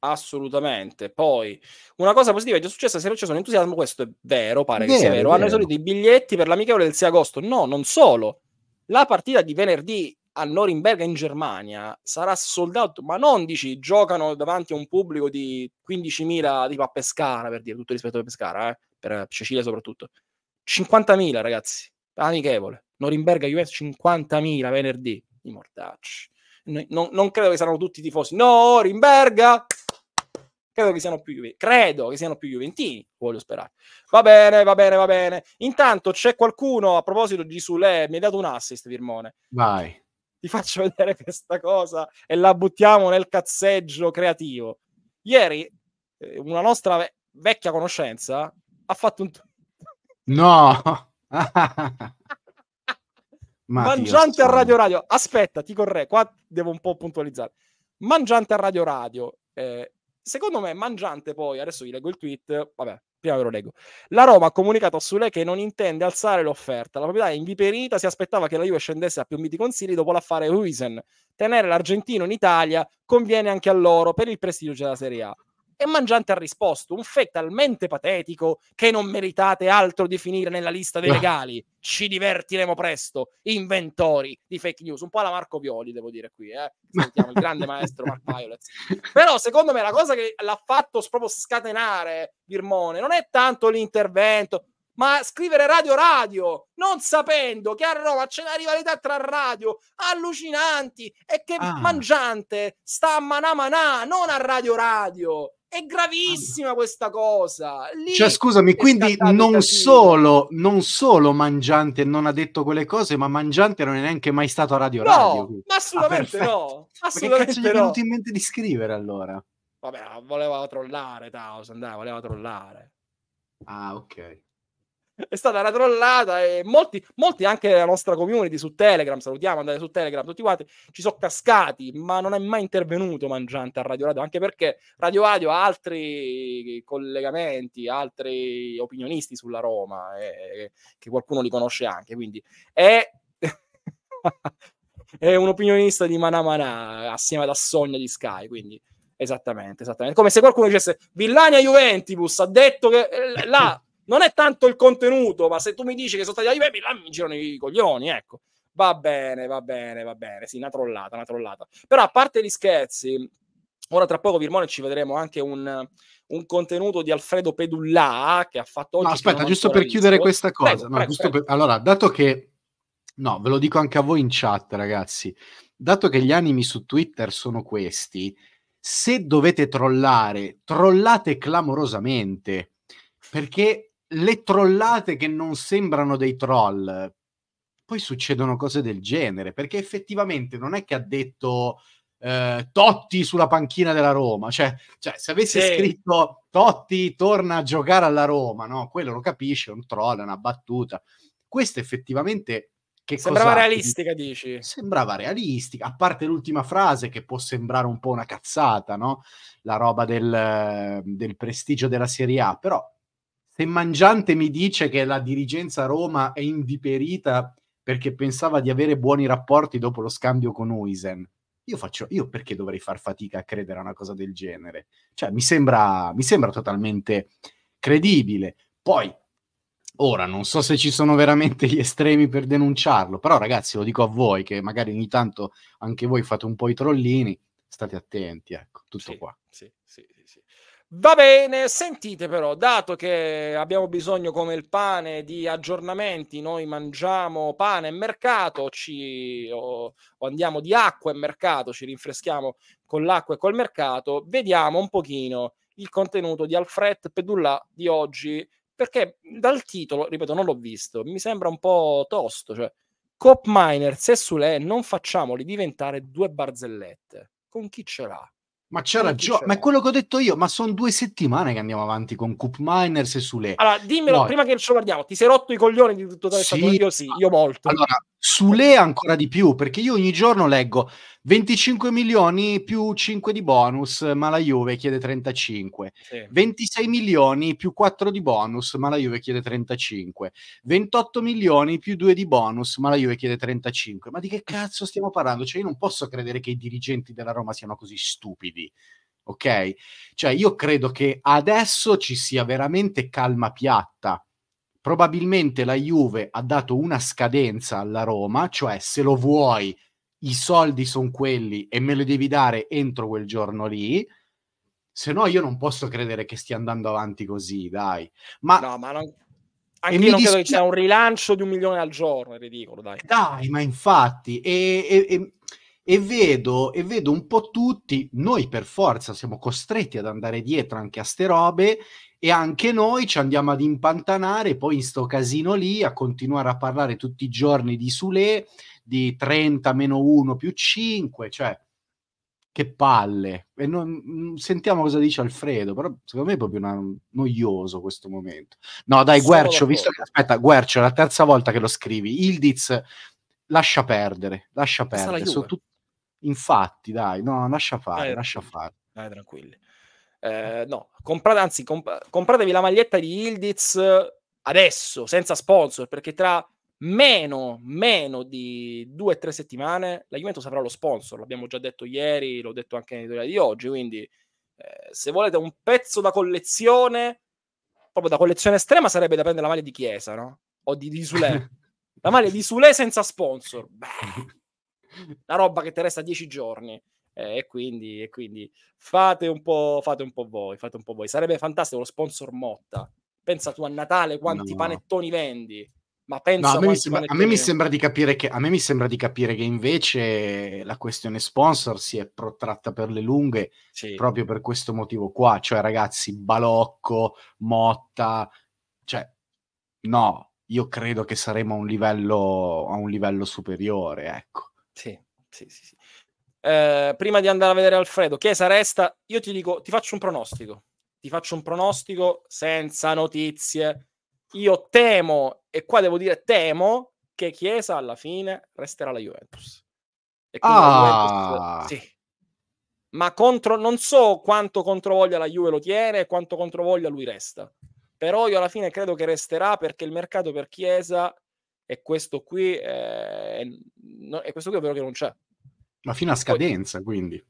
[SPEAKER 1] Assolutamente. Poi una cosa positiva è già successa, se non c'è sono entusiasmo, questo è vero, pare vero, che sia vero. Hanno esaurito i biglietti per l'amichevole del 6 agosto. No, non solo. La partita di venerdì a Norimberga in Germania sarà soldato, ma non dici giocano davanti a un pubblico di 15.000 tipo a Pescara, per dire tutto rispetto a Pescara, eh per Cecilia eh, soprattutto. 50.000 ragazzi, amichevole. Norimberga US 50.000 venerdì, i mortacci. Non, non, credo che saranno tutti tifosi. No, Norimberga! Credo che siano più Credo che siano più Juventini, voglio sperare. Va bene, va bene, va bene. Intanto c'è qualcuno, a proposito di Sule, mi hai dato un assist, Virmone. Vai. Ti faccio vedere questa cosa e la buttiamo nel cazzeggio creativo. Ieri eh, una nostra vecchia conoscenza, ha fatto un... No! [LAUGHS] Mangiante a Radio Radio, aspetta, ti corre, qua devo un po' puntualizzare. Mangiante a Radio Radio, eh, secondo me Mangiante poi, adesso vi leggo il tweet, vabbè, prima ve lo leggo. La Roma ha comunicato a Sule che non intende alzare l'offerta. La proprietà è inviperita si aspettava che la Juve scendesse a più miti consigli dopo l'affare Huisen. Tenere l'argentino in Italia conviene anche a loro per il prestigio della Serie A. E Mangiante ha risposto: un fake talmente patetico che non meritate altro di finire nella lista dei legali. Ci divertiremo presto, inventori di fake news. Un po' alla Marco Violi, devo dire qui, eh. Sentiamo il grande maestro Mark Violets. [LAUGHS] Però, secondo me, la cosa che l'ha fatto proprio scatenare Birmone non è tanto l'intervento, ma scrivere radio radio, non sapendo che a Roma c'è una rivalità tra radio allucinanti e che ah. Mangiante sta a manà manà, non a radio radio. È gravissima questa cosa. Lì cioè, scusami, quindi
[SPEAKER 2] non solo, non solo, Mangiante non ha detto quelle cose, ma Mangiante non è neanche mai stato a Radio no, Radio. Ma ah, assolutamente ah, no. Assolutamente ma che cazzo no. è venuto in mente di scrivere allora?
[SPEAKER 1] Vabbè, voleva trollare Taos, andava, voleva trollare. Ah, ok è stata una trollata e molti, molti anche della nostra community su Telegram, salutiamo, andate su Telegram, tutti quanti, ci sono cascati, ma non è mai intervenuto Mangiante a Radio Radio, anche perché Radio Radio ha altri collegamenti, altri opinionisti sulla Roma, eh, eh che qualcuno li conosce anche, quindi è... [LAUGHS] è un opinionista di Manà Manà assieme ad Assogna di Sky, quindi esattamente, esattamente. Come se qualcuno dicesse Villania Juventus ha detto che eh, là non è tanto il contenuto, ma se tu mi dici che sono stati ai baby, là mi girano i coglioni, ecco. Va bene, va bene, va bene, sì, una trollata, una trollata. Però a parte gli scherzi, ora tra poco Virmone ci vedremo anche un, un contenuto di Alfredo Pedullà che ha fatto oggi. No, aspetta, giusto per visto. chiudere questa cosa. Prego, no, prego, prego.
[SPEAKER 2] Per... Allora, dato che no, ve lo dico anche a voi in chat, ragazzi, dato che gli animi su Twitter sono questi, se dovete trollare, trollate clamorosamente perché le trollate che non sembrano dei troll, poi succedono cose del genere, perché effettivamente non è che ha detto eh, Totti sulla panchina della Roma, cioè, cioè se avesse sì. scritto Totti torna a giocare alla Roma, no? Quello lo capisce, è un troll, è una battuta. Questa effettivamente che sembrava cos'ha? realistica,
[SPEAKER 1] dici? Sembrava
[SPEAKER 2] realistica, a parte l'ultima frase che può sembrare un po' una cazzata, no? La roba del, del prestigio della Serie A, però se Mangiante mi dice che la dirigenza Roma è indiperita perché pensava di avere buoni rapporti dopo lo scambio con Uisen, io faccio, io perché dovrei far fatica a credere a una cosa del genere? Cioè, mi sembra, mi sembra totalmente credibile. Poi, ora, non so se ci sono veramente gli estremi per denunciarlo, però ragazzi, lo dico a voi, che magari ogni tanto anche voi fate un po' i trollini, state attenti, ecco, tutto sì, qua. Sì, sì,
[SPEAKER 1] Va bene, sentite però, dato che abbiamo bisogno come il pane di aggiornamenti, noi mangiamo pane e mercato, ci, o, o andiamo di acqua e mercato, ci rinfreschiamo con l'acqua e col mercato, vediamo un pochino il contenuto di Alfred Pedulla di oggi, perché dal titolo, ripeto, non l'ho visto, mi sembra un po' tosto, cioè Cop Miners e Sule non facciamoli diventare due barzellette. Con chi ce l'ha?
[SPEAKER 2] Ma c'ha ragione, ma è quello che ho detto io, ma sono due settimane che andiamo avanti con Coop Miners e Sule. Allora, dimmelo, no. prima
[SPEAKER 1] che ce lo guardiamo, ti sei rotto i coglioni di tutto questo? Sì, io sì,
[SPEAKER 2] io molto. Allora, su Sule ancora di più, perché io ogni giorno leggo 25 milioni più 5 di bonus, ma la Juve chiede 35. Sì. 26 milioni più 4 di bonus, ma la Juve chiede 35. 28 milioni più 2 di bonus, ma la Juve chiede 35. Ma di che cazzo stiamo parlando? Cioè io non posso credere che i dirigenti della Roma siano così stupidi. Ok? Cioè io credo che adesso ci sia veramente calma piatta probabilmente la Juve ha dato una scadenza alla Roma, cioè se lo vuoi i soldi sono quelli e me li devi dare entro quel giorno lì, se no io non posso credere che stia andando avanti così, dai.
[SPEAKER 1] Ma, no, ma non... anche io non dispi... credo che sia un rilancio di un milione al giorno, è ridicolo, dai. Dai,
[SPEAKER 2] ma infatti, e, e, e, e, vedo, e vedo un po' tutti, noi per forza siamo costretti ad andare dietro anche a ste robe e anche noi ci andiamo ad impantanare poi in sto casino lì a continuare a parlare tutti i giorni di Sule, di 30 meno 1 più 5, cioè che palle. E non, mm, sentiamo cosa dice Alfredo, però secondo me è proprio una, mm, noioso questo momento. No dai Guercio, visto che aspetta, Guercio è la terza volta che lo scrivi, Ildiz lascia perdere, lascia perdere. Tut... Infatti dai, no, lascia fare, dai, lascia
[SPEAKER 1] fare. Dai, tranquilli. Eh, no, comprate, anzi, comp- compratevi la maglietta di Ildiz eh, adesso, senza sponsor, perché tra meno, meno di due o tre settimane la Juventus avrà lo sponsor. L'abbiamo già detto ieri, l'ho detto anche nell'editoriale di oggi. Quindi, eh, se volete un pezzo da collezione, proprio da collezione estrema, sarebbe da prendere la maglia di Chiesa, no? O di, di Sulè. [LAUGHS] la maglia di Sulè senza sponsor. Beh, una [LAUGHS] roba che ti resta dieci giorni eh, e, quindi, e, quindi, fate un, fate un, po', voi, fate un po' voi. Sarebbe fantastico lo sponsor Motta. Pensa tu a Natale quanti no. panettoni vendi. Ma pensa no, a, me sembra, a me mi sembra
[SPEAKER 2] di capire che a me mi sembra di capire che invece la questione sponsor si è protratta per le lunghe sì. proprio per questo motivo qua, cioè ragazzi, Balocco, Motta, cioè no, io credo che saremo a un livello, a un livello superiore, ecco.
[SPEAKER 1] Sì, sì, sì, sì. Eh, prima di andare a vedere Alfredo, Chiesa resta, io ti dico, ti faccio un pronostico, ti faccio un pronostico senza notizie. Io temo, e qua devo dire temo, che Chiesa alla fine resterà la Juventus. E quindi ah. la Juventus, ah! sì. Ma contro, non so quanto controvoglia la Juve lo tiene e quanto controvoglia lui resta. Però io alla fine credo che resterà perché il mercato per Chiesa è questo qui, eh, è questo qui ovvero che non c'è.
[SPEAKER 2] Ma fino a scadenza, Poi... quindi.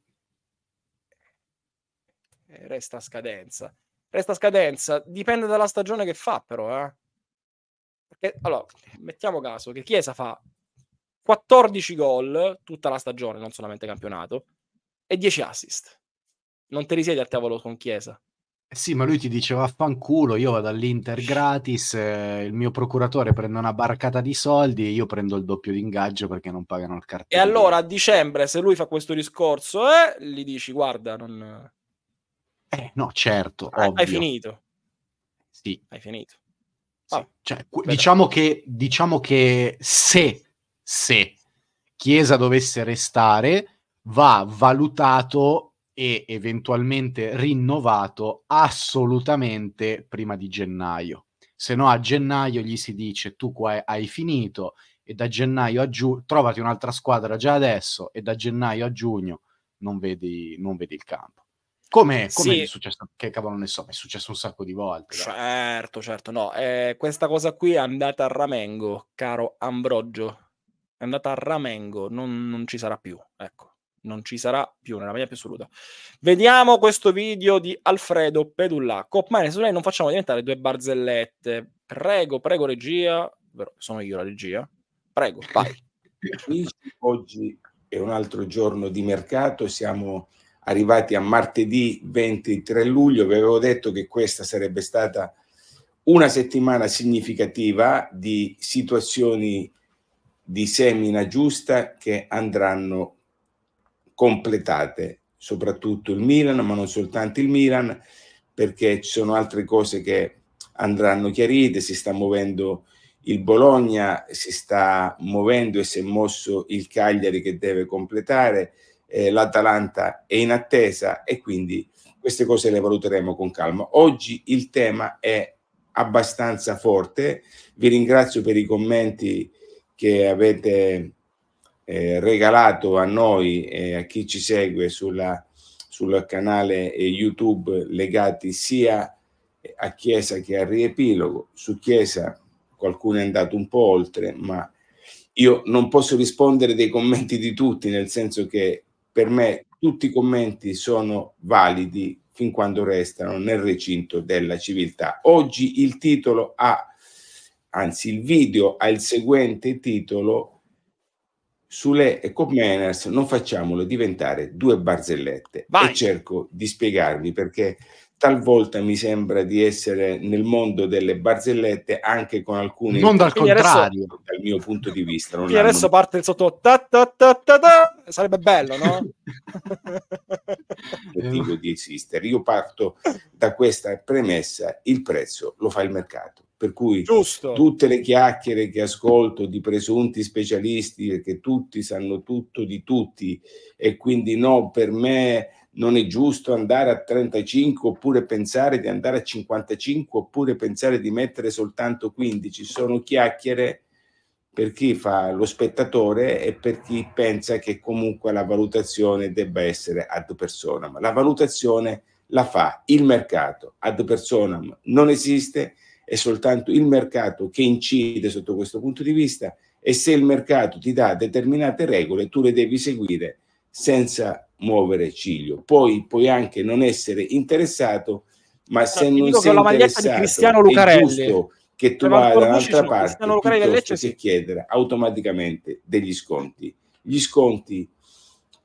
[SPEAKER 1] Eh, resta a scadenza. Resta a scadenza, dipende dalla stagione che fa però, eh. Perché, allora, mettiamo caso che Chiesa fa 14 gol tutta la stagione, non solamente campionato, e 10 assist. Non te li siedi al tavolo con Chiesa.
[SPEAKER 2] Eh sì, ma lui ti diceva affanculo, io vado all'Inter gratis, eh, il mio procuratore prende una barcata di soldi e io prendo il doppio d'ingaggio perché non pagano il cartellino. E allora
[SPEAKER 1] a dicembre, se lui fa questo discorso, eh, gli dici guarda, non...
[SPEAKER 2] Eh, no, certo, ah, Hai finito.
[SPEAKER 1] Sì. Hai finito.
[SPEAKER 2] Ah, Cioè, diciamo, che, diciamo che se, se Chiesa dovesse restare, va valutato e eventualmente rinnovato assolutamente prima di gennaio. Se no a gennaio gli si dice tu qua hai finito e da gennaio a giugno trovati un'altra squadra già adesso e da gennaio a giugno non vedi, non vedi il campo. Come, sì. è successo? Che cavolo ne so, è successo un sacco di volte.
[SPEAKER 1] Certo, certo, no. Eh, questa cosa qui è andata a Ramengo, caro Ambrogio. È andata a Ramengo, non, non ci sarà più. Ecco non ci sarà più nella maniera più assoluta. Vediamo questo video di Alfredo Pedulla. Copmane se lei non facciamo diventare due barzellette. Prego, prego regia. Sono io la regia. Prego, vai.
[SPEAKER 3] [LAUGHS] Oggi è un altro giorno di mercato, siamo arrivati a martedì 23 luglio, vi avevo detto che questa sarebbe stata una settimana significativa di situazioni di semina giusta che andranno completate, soprattutto il Milan, ma non soltanto il Milan, perché ci sono altre cose che andranno chiarite, si sta muovendo il Bologna, si sta muovendo e si è mosso il Cagliari che deve completare, eh, l'Atalanta è in attesa e quindi queste cose le valuteremo con calma. Oggi il tema è abbastanza forte, vi ringrazio per i commenti che avete eh, regalato a noi e a chi ci segue sulla, sul canale eh, YouTube legati sia a Chiesa che a Riepilogo. Su Chiesa qualcuno è andato un po' oltre, ma io non posso rispondere dei commenti di tutti, nel senso che per me tutti i commenti sono validi fin quando restano nel recinto della civiltà. Oggi il titolo ha, anzi il video ha il seguente titolo, sulle Copmaners non facciamolo diventare due barzellette Vai. e cerco di spiegarmi perché talvolta mi sembra di essere nel mondo delle barzellette anche con alcune non dal contrario adesso, dal mio punto di vista non hanno... adesso parte
[SPEAKER 1] il sotto ta, ta, ta, sarebbe bello no?
[SPEAKER 3] [LAUGHS] di esistere io parto da questa premessa il prezzo lo fa il mercato per cui Giusto. tutte le chiacchiere che ascolto di presunti specialisti, perché tutti sanno tutto di tutti, e quindi no, per me non è giusto andare a 35 oppure pensare di andare a 55 oppure pensare di mettere soltanto 15. Sono chiacchiere per chi fa lo spettatore e per chi pensa che comunque la valutazione debba essere ad personam. La valutazione la fa il mercato ad persona, Non esiste è soltanto il mercato che incide sotto questo punto di vista e se il mercato ti dà determinate regole tu le devi seguire senza muovere ciglio. Poi puoi anche non essere interessato, ma se no, non sei la interessato di Cristiano Lucarelli. è giusto che tu vada dall'altra parte piuttosto che chiedere automaticamente degli sconti. Gli sconti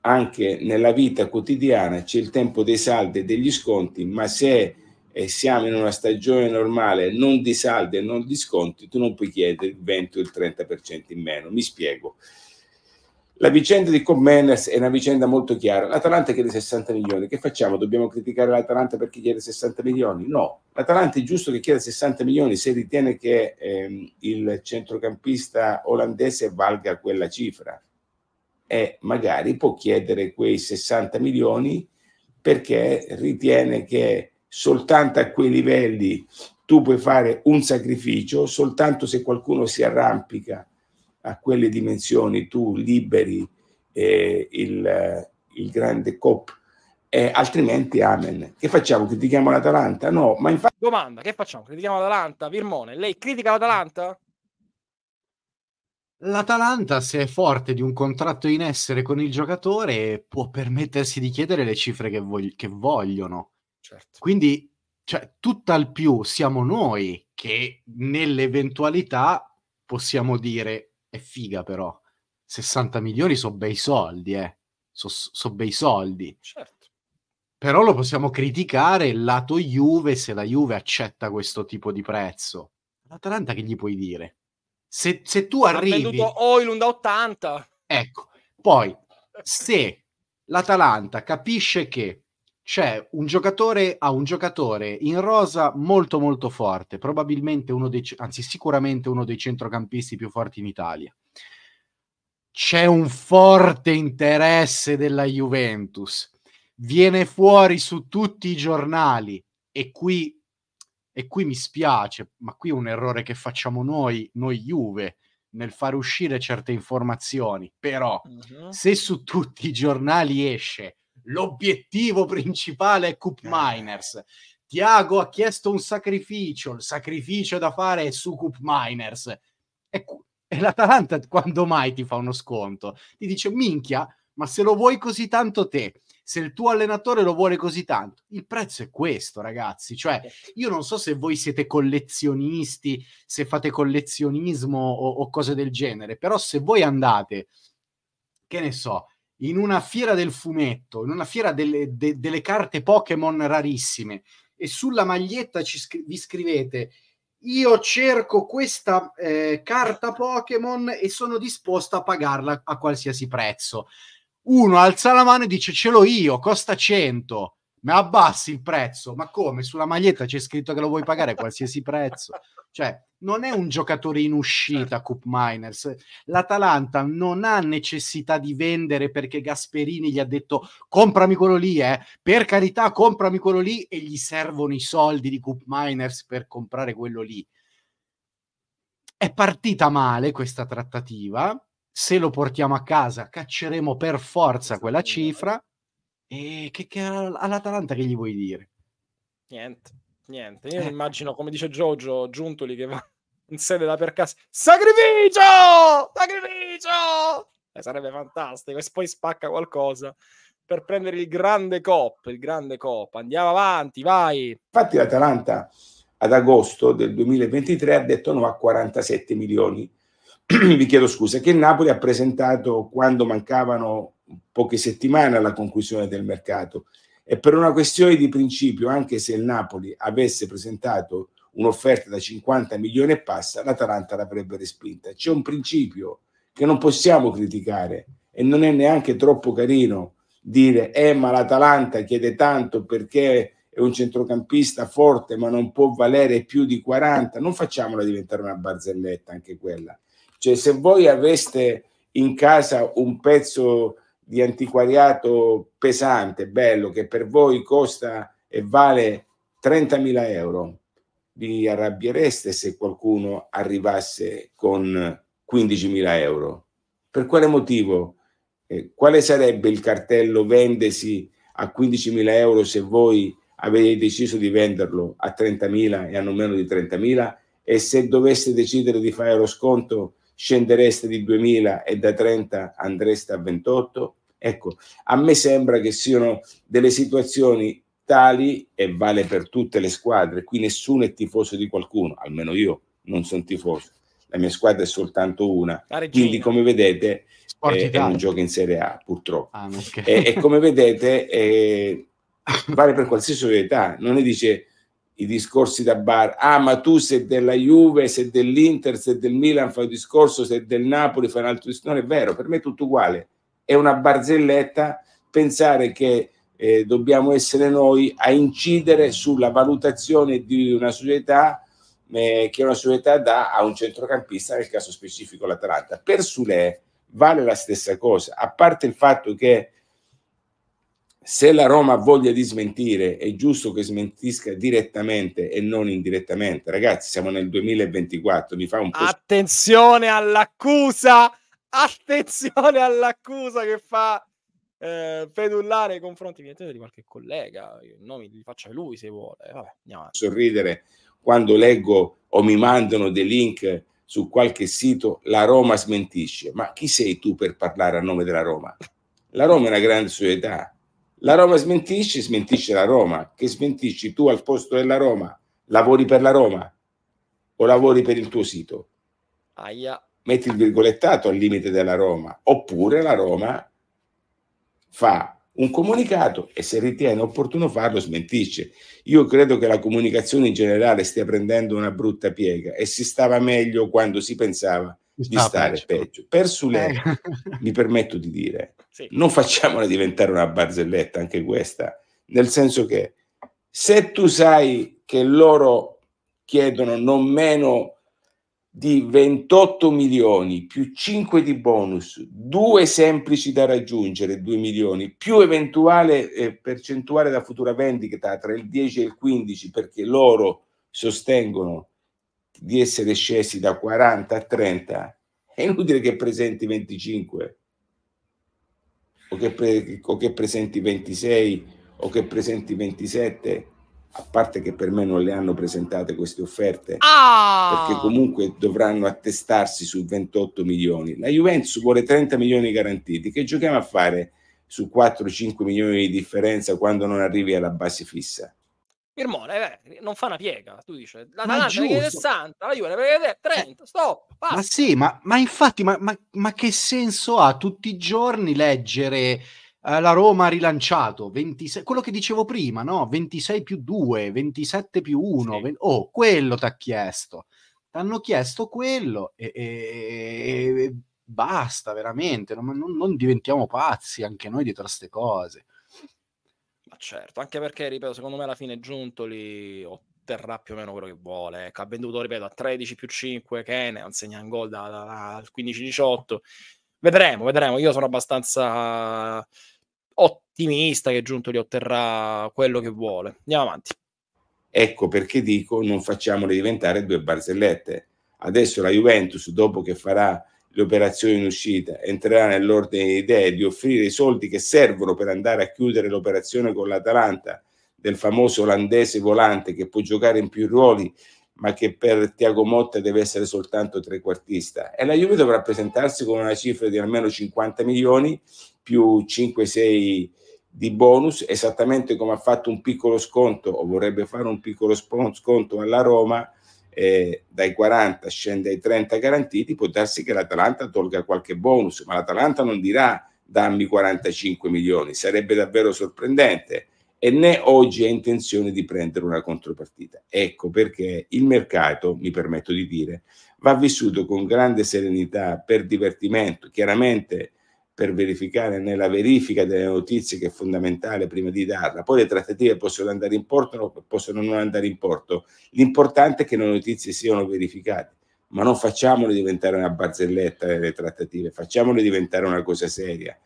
[SPEAKER 3] anche nella vita quotidiana c'è il tempo dei saldi e degli sconti, ma se e siamo in una stagione normale, non di saldi e non di sconti, tu non puoi chiedere il 20 o il 30% in meno. Mi spiego. La vicenda di Cobb è una vicenda molto chiara. L'Atalanta chiede 60 milioni. Che facciamo? Dobbiamo criticare l'Atalanta perché chiede 60 milioni? No. L'Atalanta è giusto che chieda 60 milioni se ritiene che ehm, il centrocampista olandese valga quella cifra. E magari può chiedere quei 60 milioni perché ritiene che soltanto a quei livelli tu puoi fare un sacrificio, soltanto se qualcuno si arrampica a quelle dimensioni tu liberi eh, il, il, grande cop, eh, altrimenti amen. Che facciamo? Critichiamo l'Atalanta? No, ma infatti...
[SPEAKER 1] Domanda, che facciamo? Critichiamo l'Atalanta? Virmone, lei critica l'Atalanta?
[SPEAKER 2] L'Atalanta, se è forte di un contratto in essere con il giocatore, può permettersi di chiedere le cifre che, vog- che vogliono Certo. Quindi, cioè, tutt'al più siamo noi che nell'eventualità possiamo dire, è figa però, 60 milioni sono bei soldi, eh. Sono so bei soldi. Certo. Però lo possiamo criticare il lato Juve se la Juve accetta questo tipo di prezzo. L'Atalanta che gli puoi dire? Se, se tu arrivi... Ha venduto
[SPEAKER 1] Oilund a 80.
[SPEAKER 2] Ecco, poi [LAUGHS] se l'Atalanta capisce che c'è un giocatore a un giocatore in rosa molto molto forte, probabilmente uno dei, anzi sicuramente uno dei centrocampisti più forti in Italia. C'è un forte interesse della Juventus, viene fuori su tutti i giornali e qui, e qui mi spiace, ma qui è un errore che facciamo noi, noi Juve, nel far uscire certe informazioni, però uh-huh. se su tutti i giornali esce l'obiettivo [LAUGHS] principale è Coop eh. Miners. Tiago ha chiesto un sacrificio, il sacrificio da fare è su Coop Miners. E, e l'Atalanta quando mai ti fa uno sconto? Ti dice, minchia, ma se lo vuoi così tanto te, se il tuo allenatore lo vuole così tanto, il prezzo è questo, ragazzi. Cioè, io non so se voi siete collezionisti, se fate collezionismo o, o cose del genere, però se voi andate, che ne so, in una fiera del fumetto, in una fiera delle, de, delle carte Pokémon rarissime, e sulla maglietta scri- vi scrivete io cerco questa eh, carta Pokémon e sono disposto a pagarla a qualsiasi prezzo. Uno alza la mano e dice ce l'ho io, costa 100 ma abbassi il prezzo, ma come? Sulla maglietta c'è scritto che lo vuoi pagare a qualsiasi prezzo. Cioè, non è un giocatore in uscita certo. Coop Miners. L'Atalanta non ha necessità di vendere perché Gasperini gli ha detto comprami quello lì, eh. Per carità, comprami quello lì e gli servono i soldi di Coop Miners per comprare quello lì. È partita male questa trattativa. Se lo portiamo a casa, cacceremo per forza quella cifra e che, che
[SPEAKER 1] all'Atalanta
[SPEAKER 2] che gli vuoi dire?
[SPEAKER 1] Niente, niente. Io eh. immagino, come dice Giorgio, Giuntoli che va [LAUGHS] in sede da per casa. Sacrificio! Sacrificio! Eh, sarebbe fantastico. E poi spacca qualcosa per prendere il grande coppa. Il grande coppa. Andiamo avanti, vai!
[SPEAKER 3] Infatti l'Atalanta ad agosto del 2023 ha detto no a 47 milioni [CLEARS THROAT] vi chiedo scusa, che Napoli ha presentato quando mancavano poche settimane alla conclusione del mercato e per una questione di principio, anche se il Napoli avesse presentato un'offerta da 50 milioni e passa, l'Atalanta l'avrebbe respinta. C'è un principio che non possiamo criticare e non è neanche troppo carino dire eh ma l'Atalanta chiede tanto perché è un centrocampista forte ma non può valere più di 40, non facciamola diventare una barzelletta anche quella. Cioè, se voi aveste in casa un pezzo di antiquariato pesante, bello, che per voi costa e vale 30.000 euro, vi arrabbiereste se qualcuno arrivasse con 15.000 euro? Per quale motivo? Eh, quale sarebbe il cartello vendesi a 15.000 euro se voi avete deciso di venderlo a 30.000 e hanno meno di 30.000 e se doveste decidere di fare lo sconto scendereste di 2000 e da 30 andreste a 28? Ecco, a me sembra che siano delle situazioni tali e vale per tutte le squadre. Qui nessuno è tifoso di qualcuno, almeno io non sono tifoso. La mia squadra è soltanto una. Quindi, come vedete, eh, non gioca in Serie A, purtroppo. Ah, okay. e, e, come vedete, [LAUGHS] eh, vale per qualsiasi società. Non ne dice i discorsi da bar. Ah, ma tu se della Juve, se dell'Inter, se del Milan fai un discorso, se del Napoli fai un altro discorso. Non è vero, per me è tutto uguale. È una barzelletta pensare che eh, dobbiamo essere noi a incidere sulla valutazione di una società eh, che una società dà a un centrocampista, nel caso specifico l'Atalanta. Per Sule vale la stessa cosa, a parte il fatto che se la Roma ha voglia di smentire, è giusto che smentisca direttamente e non indirettamente. Ragazzi, siamo nel 2024, mi fa un po'... Attenzione all'accusa!
[SPEAKER 1] Attenzione all'accusa che fa eh, Fedullare nei confronti di qualche collega. Io il nome li faccia lui se vuole. Vabbè, andiamo
[SPEAKER 3] avanti. Sorridere quando leggo o mi mandano dei link su qualche sito, la Roma smentisce. Ma chi sei tu per parlare a nome della Roma? La Roma è una grande società la Roma smentisci, smentisce la Roma. Che smentisci tu al posto della Roma? Lavori per la Roma o lavori per il tuo sito? Aia. Metti il virgolettato al limite della Roma. Oppure la Roma fa un comunicato e se ritiene opportuno farlo smentisce. Io credo che la comunicazione in generale stia prendendo una brutta piega e si stava meglio quando si pensava di ah, stare peggio. peggio. Persule, eh. mi permetto di dire, sì. non facciamola diventare una barzelletta anche questa, nel senso che se tu sai che loro chiedono non meno di 28 milioni più 5 di bonus, due semplici da raggiungere, 2 milioni, più eventuale eh, percentuale da futura vendita tra il 10 e il 15 perché loro sostengono di essere scesi da 40 a 30, è inutile che presenti 25 o che, pre, o che presenti 26 o che presenti 27 a parte che per me non le hanno presentate queste offerte, oh. perché comunque dovranno attestarsi su 28 milioni. La Juventus vuole 30 milioni garantiti, che giochiamo a fare su 4-5 milioni di differenza quando non arrivi alla base fissa?
[SPEAKER 1] Firmone eh, non fa una piega. Tu dici la Atalanta ne chiede 60, la Juve ne prende 30. Stop. Basta. Ma
[SPEAKER 2] sì, ma, ma infatti, ma, ma, ma, che senso ha tutti i giorni leggere eh, la Roma rilanciato 26, quello che dicevo prima, no? 26 più 2, 27 più 1. Sì. 20, oh, quello ti ha chiesto. Ti hanno chiesto quello e, e, e basta, veramente. Non, non, non diventiamo pazzi anche noi dietro a queste cose certo,
[SPEAKER 1] anche perché, ripeto, secondo me alla fine Giuntoli otterrà più o meno quello che vuole. Ecco, ha venduto, ripeto, a 13 più 5, Kene, segna un gol al 15-18. Vedremo, vedremo. Io sono abbastanza ottimista che Giuntoli otterrà quello che vuole. Andiamo avanti.
[SPEAKER 3] Ecco perché dico non facciamole diventare due barzellette. Adesso la Juventus, dopo che farà le operazioni in uscita, entrerà nell'ordine di idee di offrire i soldi che servono per andare a chiudere l'operazione con l'Atalanta del famoso olandese volante che può giocare in più ruoli ma che per Tiago Motta deve essere soltanto trequartista. E la Juve dovrà presentarsi con una cifra di almeno 50 milioni più 5-6 di bonus, esattamente come ha fatto un piccolo sconto o vorrebbe fare un piccolo sconto alla Roma eh, dai 40 scende ai 30 garantiti, può darsi che l'Atalanta tolga qualche bonus, ma l'Atalanta non dirà dammi 45 milioni, sarebbe davvero sorprendente e né oggi ha intenzione di prendere una contropartita. Ecco perché il mercato, mi permetto di dire, va vissuto con grande serenità per divertimento. Chiaramente per verificare nella verifica delle notizie che è fondamentale prima di darla. Poi le trattative possono andare in porto o possono non andare in porto. L'importante è che le notizie siano verificate, ma non facciamole diventare una barzelletta nelle trattative, facciamole diventare una cosa seria.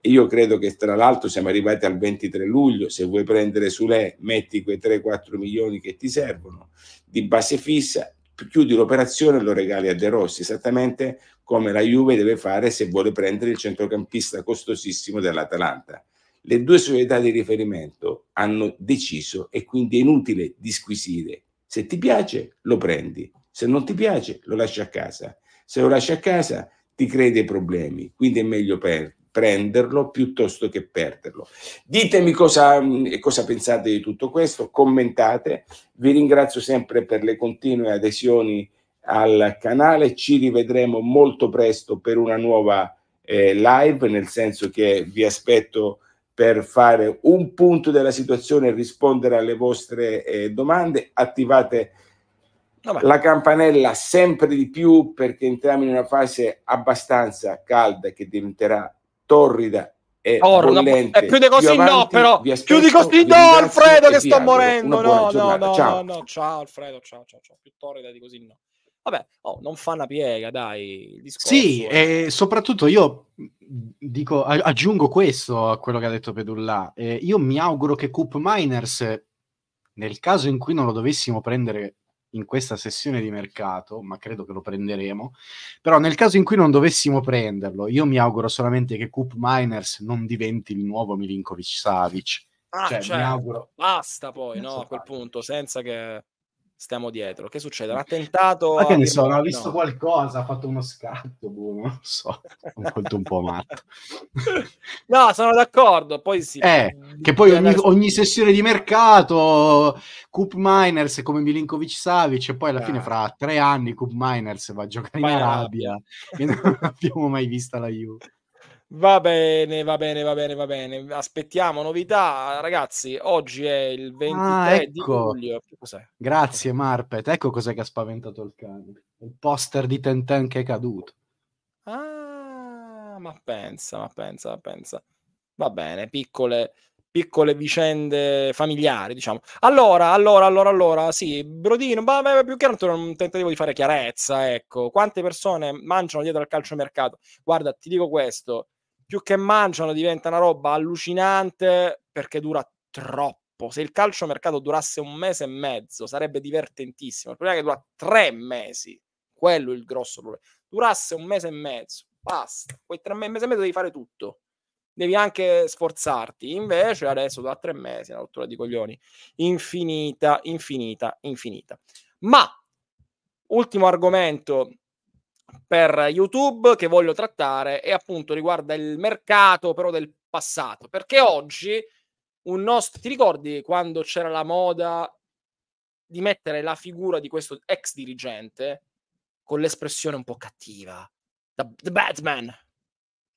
[SPEAKER 3] E io credo che tra l'altro siamo arrivati al 23 luglio, se vuoi prendere su lei metti quei 3-4 milioni che ti servono di base fissa chiudi l'operazione e lo regali a De Rossi, esattamente come la Juve deve fare se vuole prendere il centrocampista costosissimo dell'Atalanta. Le due società di riferimento hanno deciso e quindi è inutile disquisire. Se ti piace, lo prendi, se non ti piace, lo lasci a casa. Se lo lasci a casa, ti crei dei problemi, quindi è meglio per, prenderlo piuttosto che perderlo. Ditemi cosa, mm, cosa, pensate di tutto questo, commentate, vi ringrazio sempre per le continue adesioni al canale, ci rivedremo molto presto per una nuova eh, live, nel senso che vi aspetto per fare un punto della situazione e rispondere alle vostre eh, domande, attivate la campanella sempre di più perché entriamo in una fase abbastanza calda che diventerà torrida e Torna, eh, bollente. E più di così avanti, no, però. Chiudi così no, Alfredo, che sto morendo. No, no, no, ciao.
[SPEAKER 1] no, ciao Alfredo, ciao, ciao, ciao. Più torrida di così no. Vabbè, oh, non fa una piega, dai.
[SPEAKER 2] sì, eh. e soprattutto io dico, aggiungo questo a quello che ha detto Pedulla. Eh, io mi auguro che Coop Miners, nel caso in cui non lo dovessimo prendere in questa sessione di mercato, ma credo che lo prenderemo. Però nel caso in cui non dovessimo prenderlo, io mi auguro solamente che Coop Miners non diventi il nuovo Milinkovic Savic. Ah,
[SPEAKER 1] cioè, cioè, mi certo. auguro... Basta poi, no, a quel punto, senza che stiamo dietro. Che succede? Un attentato? Ma che ne so, ha
[SPEAKER 2] visto no. qualcosa, ha fatto uno scatto, boh, non lo so, [LAUGHS] un colto un po' matto.
[SPEAKER 1] [LAUGHS] no, sono d'accordo, poi sì. Eh,
[SPEAKER 2] mm, che poi ogni, ogni, sessione di mercato, Coop Miners come Milinkovic Savic, e poi alla ah. fine fra tre anni Coop Miners va a giocare Vai in Arabia, e non [LAUGHS] abbiamo mai visto la Juve.
[SPEAKER 1] Va bene, va bene, va bene, va bene. Aspettiamo novità, ragazzi. Oggi è il 23 ah, ecco. di luglio. Cos'è?
[SPEAKER 2] Grazie, Marpet. Ecco cos'è che ha spaventato il cane. Il poster di Tenten che è caduto.
[SPEAKER 1] Ah, ma pensa, ma pensa, ma pensa. Va bene, piccole, piccole vicende familiari, diciamo. Allora, allora, allora, allora, sì, Brodino, ma, ma più che altro un tentativo di fare chiarezza, ecco. Quante persone mangiano dietro al calciomercato? Guarda, ti dico questo, più che mangiano diventa una roba allucinante perché dura troppo. Se il calcio mercato durasse un mese e mezzo sarebbe divertentissimo. Il problema è che dura tre mesi. Quello è il grosso problema. Durasse un mese e mezzo, basta. Poi tre mesi e mezzo devi fare tutto. Devi anche sforzarti. Invece adesso da tre mesi, la rottura di coglioni. Infinita, infinita, infinita. Ma, ultimo argomento per YouTube che voglio trattare e appunto riguarda il mercato però del passato, perché oggi un nostro ti ricordi quando c'era la moda di mettere la figura di questo ex dirigente con l'espressione un po' cattiva, The, the Batman.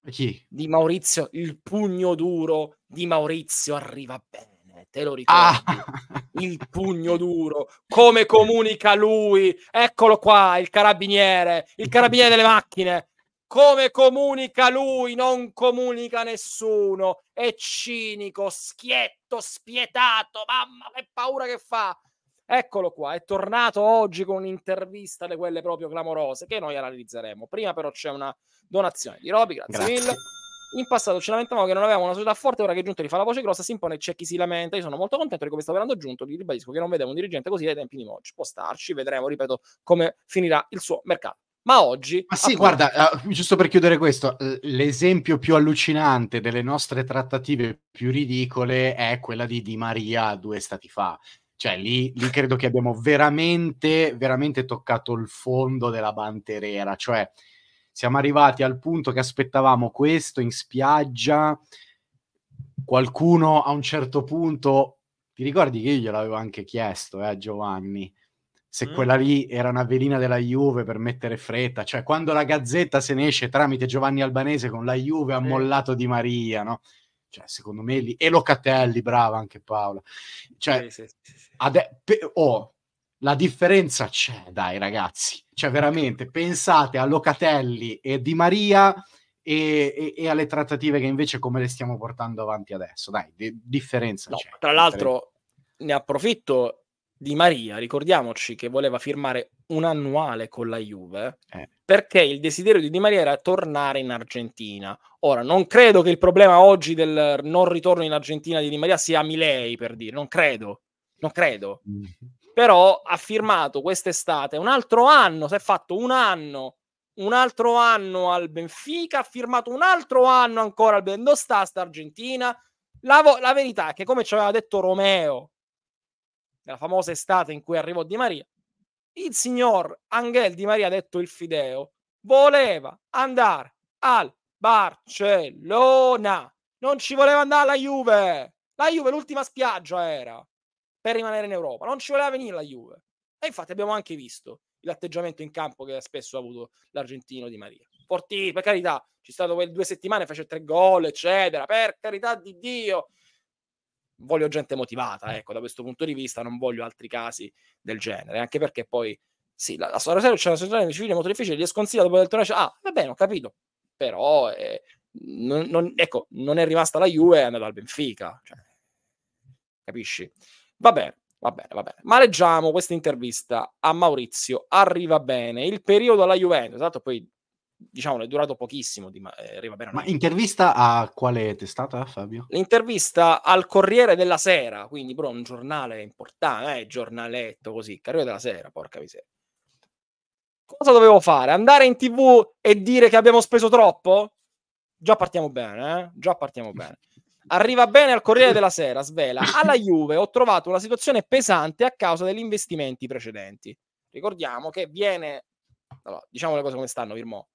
[SPEAKER 1] Chi? Eh di Maurizio, il pugno duro di Maurizio arriva bene. Eh, te lo ah! ricordi, ah. il pugno duro, come comunica lui, eccolo qua, il carabiniere, il carabiniere delle macchine, come comunica lui, non comunica nessuno, è cinico, schietto, spietato, mamma che paura che fa. Eccolo qua, è tornato oggi con un'intervista di quelle proprio clamorose che noi analizzeremo. Prima però c'è una donazione di Roby, grazie, grazie. mille. In passato ci lamentavamo che non avevamo una società forte, ora che Giunto rifà la voce grossa si impone c'è chi si lamenta. Io sono molto contento di come sta operando Giunto, gli ribadisco che non vedevo un dirigente così dai tempi di oggi. Può starci, vedremo, ripeto, come finirà il suo mercato. Ma oggi... Ma sì, appunto... guarda,
[SPEAKER 2] uh, giusto per chiudere questo, eh, l'esempio più allucinante delle nostre trattative più ridicole è quella di Di Maria due stati fa. Cioè, lì, lì credo che abbiamo veramente, veramente toccato il fondo della banterera. Cioè, siamo arrivati al punto che aspettavamo questo in spiaggia. Qualcuno a un certo punto, ti ricordi che io gliel'avevo anche chiesto eh, a Giovanni se mm. quella lì era una velina della Juve per mettere fretta, cioè quando la Gazzetta se ne esce tramite Giovanni Albanese con la Juve ha mollato mm. Di Maria, no? Cioè, secondo me lì, e Locatelli, brava anche Paola. Cioè, sì, sì, sì, ade- pe- oh, la differenza c'è, dai ragazzi, cioè veramente pensate a Locatelli e Di Maria e, e, e alle trattative che invece come le stiamo portando avanti adesso, dai, di, differenza no, c'è. Tra l'altro
[SPEAKER 1] differenza. ne approfitto di Maria, ricordiamoci che voleva firmare un annuale con la Juve eh. perché il desiderio di Di Maria era tornare in Argentina. Ora, non credo che il problema oggi del non ritorno in Argentina di Di Maria sia Milei, per dire, non credo, non credo. Mm-hmm però ha firmato quest'estate un altro anno, si è fatto un anno, un altro anno al Benfica, ha firmato un altro anno ancora al Bendostast Argentina. La, vo- la verità è che come ci aveva detto Romeo, nella famosa estate in cui arrivò Di Maria, il signor Angel Di Maria, detto il Fideo, voleva andare al Barcellona. Non ci voleva andare alla Juve. La Juve l'ultima spiaggia era per rimanere in Europa. Non ci voleva venire la Juve. E infatti abbiamo anche visto l'atteggiamento in campo che ha spesso avuto l'argentino di Maria. Forti, per carità, ci stato quelle due settimane, fece tre gol, eccetera. Per carità di Dio. Voglio gente motivata, ecco, da questo punto di vista non voglio altri casi del genere, anche perché poi sì, la, la Rosario c'è una situazione civile molto difficile, gli è sconsiglia dopo il torneo, ah, va bene, ho capito, però eh, non, non, ecco, non è rimasta la Juve, è andata al Benfica, cioè, capisci? Va bene, va bene, va bene. Ma leggiamo questa intervista a Maurizio. Arriva bene il periodo alla Juventus. Tanto poi, diciamo, è durato pochissimo. Di, eh, arriva bene. Ma
[SPEAKER 2] intervista a quale testata, Fabio?
[SPEAKER 1] L'intervista al Corriere della Sera, quindi però un giornale importante, eh, giornaletto così, Corriere della Sera, porca miseria. Cosa dovevo fare? Andare in tv e dire che abbiamo speso troppo? Già partiamo bene, eh? Già partiamo [LAUGHS] bene. Arriva bene al Corriere [COUGHS] della Sera, svela. Alla Juve ho trovato una situazione pesante a causa degli investimenti precedenti. Ricordiamo che viene... Allora, diciamo le cose come stanno, Virmo.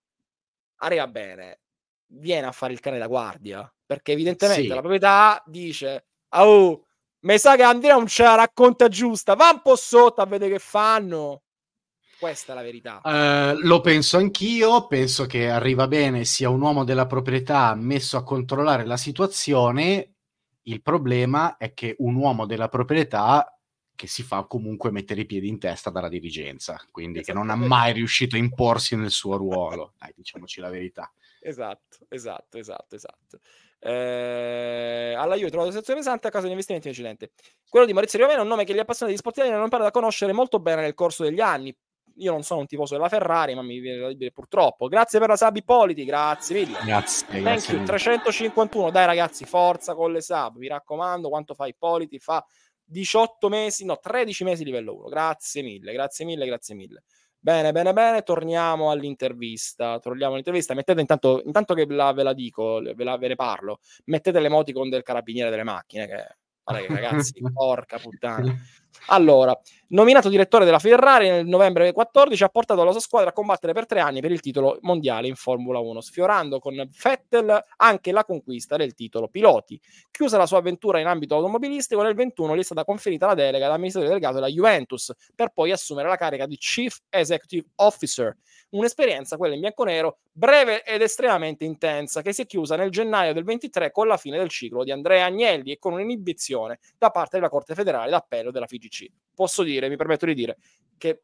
[SPEAKER 1] Arriva bene, viene a fare il cane da guardia, perché evidentemente sì. la proprietà dice, oh, mi sa che Andrea non ce la racconta giusta, va un po' sotto a vedere che fanno. Questa è la verità.
[SPEAKER 2] Uh, lo penso anch'io, penso che arriva bene sia un uomo della proprietà messo a controllare la situazione. Il problema è che un uomo della proprietà che si fa comunque mettere i piedi in testa dalla dirigenza, quindi che non ha mai riuscito a imporsi nel suo ruolo. Dai, diciamoci la verità.
[SPEAKER 1] Esatto, esatto, esatto, esatto. Eh, alla Juve trovato situazione pesante a causa di investimenti in incidente. Quello di Maurizio Riovena è un nome che gli appassionati di sport non parla da conoscere molto bene nel corso degli anni, io non sono un tifoso della Ferrari, ma mi viene da dire purtroppo. Grazie per la sub Ippoliti, grazie mille.
[SPEAKER 2] Grazie, Thank grazie. You.
[SPEAKER 1] 351, dai ragazzi, forza con le sub, mi raccomando, quanto fa Ippoliti? Fa 18 mesi, no, 13 mesi livello 1. Grazie mille, grazie mille, grazie mille. Bene, bene, bene, torniamo all'intervista. Torniamo all'intervista. Mettete intanto, intanto che la, ve la dico, ve, la, ve ne parlo, mettete le l'emoticon del carabiniere delle macchine, che ragazzi, [LAUGHS] porca puttana. Allora, nominato direttore della Ferrari nel novembre 2014, ha portato la sua squadra a combattere per tre anni per il titolo mondiale in Formula 1, sfiorando con Vettel anche la conquista del titolo piloti. Chiusa la sua avventura in ambito automobilistico, nel 2021 gli è stata conferita la delega all'amministratore delegato della Juventus, per poi assumere la carica di Chief Executive Officer. Un'esperienza, quella in bianco-nero, breve ed estremamente intensa, che si è chiusa nel gennaio del 23 con la fine del ciclo di Andrea Agnelli e con un'inibizione da parte della Corte federale d'appello della FIGC. UGC. Posso dire, mi permetto di dire, che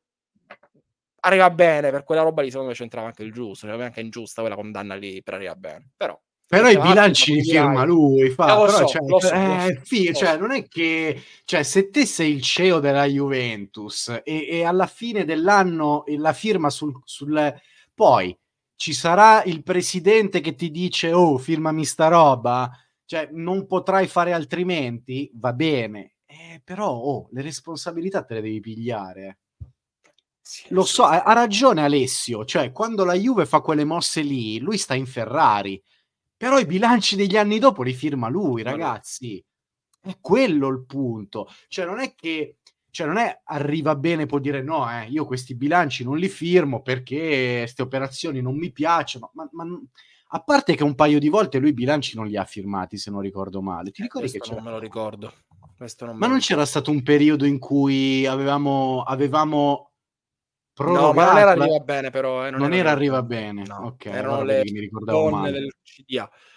[SPEAKER 1] arriva bene per quella roba lì, secondo me c'entrava anche il giusto, cioè anche ingiusta quella condanna lì per arriva bene, però
[SPEAKER 2] però i bilanci li firma lui fa, no, però, cioè, eh, eh, so,
[SPEAKER 1] cioè, non è che
[SPEAKER 2] cioè, se te sei il CEO della Juventus e, e alla fine dell'anno la firma sul, sul, poi ci sarà il presidente che ti dice oh firmami sta roba cioè non potrai fare altrimenti va bene eh, però oh, le responsabilità te le devi pigliare. Sì, Lo so, ha, ha ragione Alessio, cioè quando la Juve fa quelle mosse lì, lui sta in Ferrari, però i bilanci degli anni dopo li firma lui, ragazzi. È quello il punto. Cioè non è che cioè non è arriva bene può dire no, eh, io questi bilanci non li firmo perché queste operazioni non mi piacciono, ma, ma, a parte che un paio di volte lui i bilanci non li ha firmati, se non ricordo male. Ti eh, ricordi che c'era? Non
[SPEAKER 1] me lo ricordo. Non ma non
[SPEAKER 2] c'era stato un periodo in cui avevamo, avevamo
[SPEAKER 1] prorogato... No, ma non era arriva bene però. Eh, non, non, era, arriva bene, bene. No, ok. Erano le mi del CDA. Mm.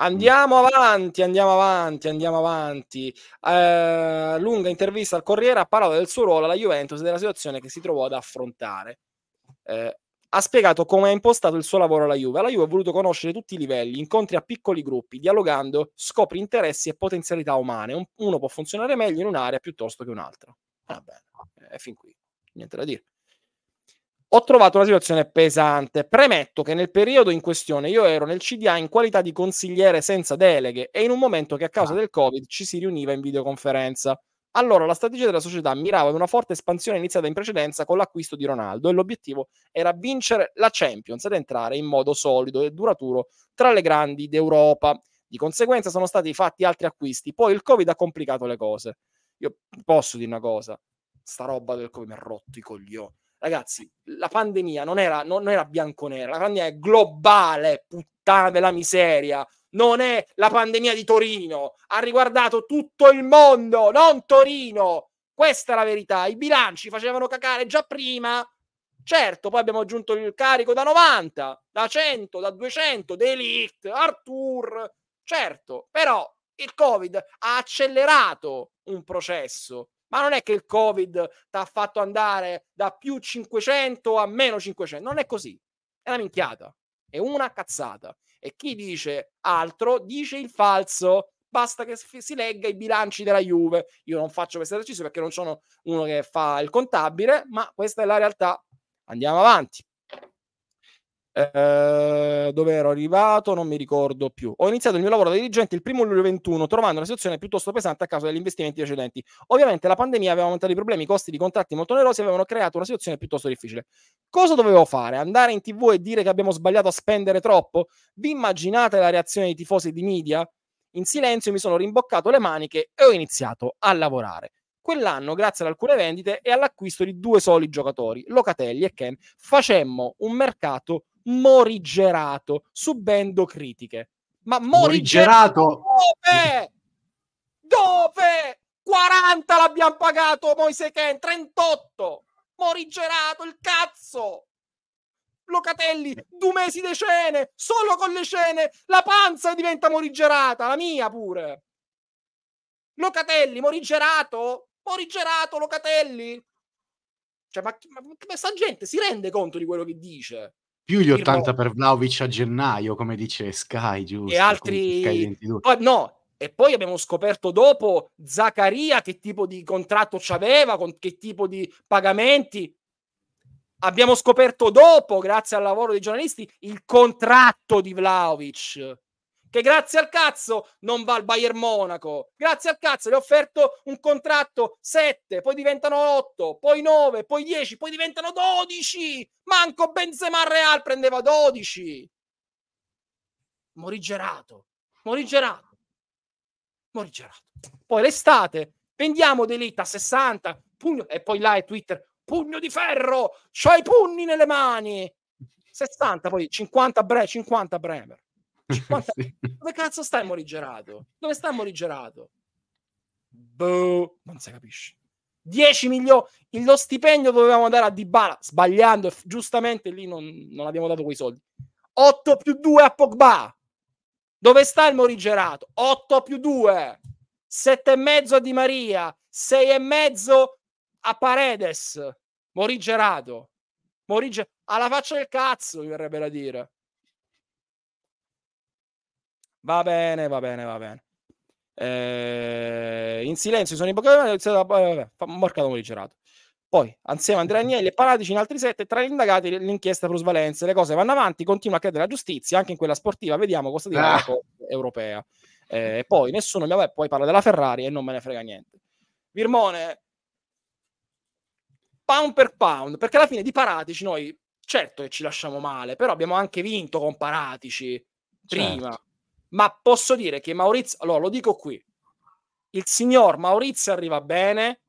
[SPEAKER 1] Andiamo avanti, andiamo avanti, andiamo avanti. Eh, lunga intervista al Corriere ha parlato del suo ruolo alla Juventus e della situazione che si trovò ad affrontare. Eh, ha spiegato come ha impostato il suo lavoro alla Juve. La Juve ha voluto conoscere tutti i livelli, incontri a piccoli gruppi, dialogando, scopri interessi e potenzialità umane. Uno può funzionare meglio in un'area piuttosto che un'altra. Va bene, è eh, fin qui, niente da dire. Ho trovato una situazione pesante. Premetto che nel periodo in questione io ero nel CDA in qualità di consigliere senza deleghe e in un momento che a causa ah. del Covid ci si riuniva in videoconferenza. Allora la strategia della società mirava ad una forte espansione iniziata in precedenza con l'acquisto di Ronaldo e l'obiettivo era vincere la Champions ed entrare in modo solido e duraturo tra le grandi d'Europa. Di conseguenza sono stati fatti altri acquisti, poi il Covid ha complicato le cose. Io posso dire una cosa, sta roba del Covid mi ha rotto i coglioni. Ragazzi, la pandemia non era, non, non era bianco-nera, la pandemia è globale, puttana della miseria non è la pandemia di Torino, ha riguardato tutto il mondo, non Torino. Questa è la verità. I bilanci facevano cacare già prima. Certo, poi abbiamo aggiunto il carico da 90, da 100, da 200, Delict, Artur. Certo, però il Covid ha accelerato un processo. Ma non è che il Covid ti ha fatto andare da più 500 a meno 500. Non è così. È una minchiata. È una cazzata e chi dice altro dice il falso. Basta che si legga i bilanci della Juve. Io non faccio questo esercizio perché non sono uno che fa il contabile, ma questa è la realtà. Andiamo avanti. Eh, dove ero arrivato, non mi ricordo più. Ho iniziato il mio lavoro da dirigente il primo luglio 21, trovando una situazione piuttosto pesante a causa degli investimenti precedenti. Ovviamente la pandemia aveva aumentato i problemi, i costi di contratti molto onerosi avevano creato una situazione piuttosto difficile. Cosa dovevo fare? Andare in tv e dire che abbiamo sbagliato a spendere troppo? Vi immaginate la reazione dei tifosi di media? In silenzio mi sono rimboccato le maniche e ho iniziato a lavorare. Quell'anno, grazie ad alcune vendite e all'acquisto di due soli giocatori, Locatelli e Ken, facemmo un mercato morigerato, subendo critiche. Ma morigerato? morigerato. Dove? Dove? 40 l'abbiamo pagato Moise Ken, 38! Morigerato, il cazzo! Locatelli, due mesi di cene, solo con le cene, la panza diventa morigerata, la mia pure. Locatelli, morigerato? Morigerato, Locatelli? Cioè, ma, ma, ma questa gente si rende conto di quello che dice?
[SPEAKER 2] più gli 80 per Vlaovic a gennaio, come dice Sky, giusto? E altri... Sky Poi,
[SPEAKER 1] no, e poi abbiamo scoperto dopo Zaccaria che tipo di contratto c'aveva, con che tipo di pagamenti. Abbiamo scoperto dopo, grazie al lavoro dei giornalisti, il contratto di Vlaovic che grazie al cazzo non va al Bayern Monaco. Grazie al cazzo gli ho offerto un contratto 7, poi diventano 8, poi 9, poi 10, poi diventano 12. Manco Benzema Real prendeva 12. Morigerato, morigerato, morigerato. Poi l'estate vendiamo Delita a 60, pugno, e poi là è Twitter, pugno di ferro, c'ho i pugni nelle mani. 60, poi 50 Bre, 50 Bremer. 50... [LAUGHS] sì. Dove cazzo sta Morigerato? Dove sta Morigerato? Boh, non si capisce. 10 milioni, lo stipendio dovevamo dare a Dybala, sbagliando, giustamente lì non, non abbiamo dato quei soldi. 8 più 2 a Pogba. Dove sta il Morigerato? 8 più 2. 7 e mezzo a Di Maria, 6 e mezzo a Paredes. Morigerato. Morige... Alla faccia del cazzo, mi verrebbe da dire. Va bene, va bene, va bene. Eh, in silenzio sono in bocca di Morcato morigerato. Poi, insieme a Andrea mm-hmm. Agnelli e Paratici in altri sette, tra gli indagati l'inchiesta plus plusvalenze. Le cose vanno avanti, continua a credere alla giustizia, anche in quella sportiva. Vediamo cosa dirà ah. la Corte europea. Eh, poi, nessuno mi aveva, poi parla della Ferrari e non me ne frega niente. Virmone, pound per pound, perché alla fine di Paratici noi, certo che ci lasciamo male, però abbiamo anche vinto con Paratici certo. prima. Certo ma posso dire che Maurizio, allora lo dico qui, il signor Maurizio arriva bene,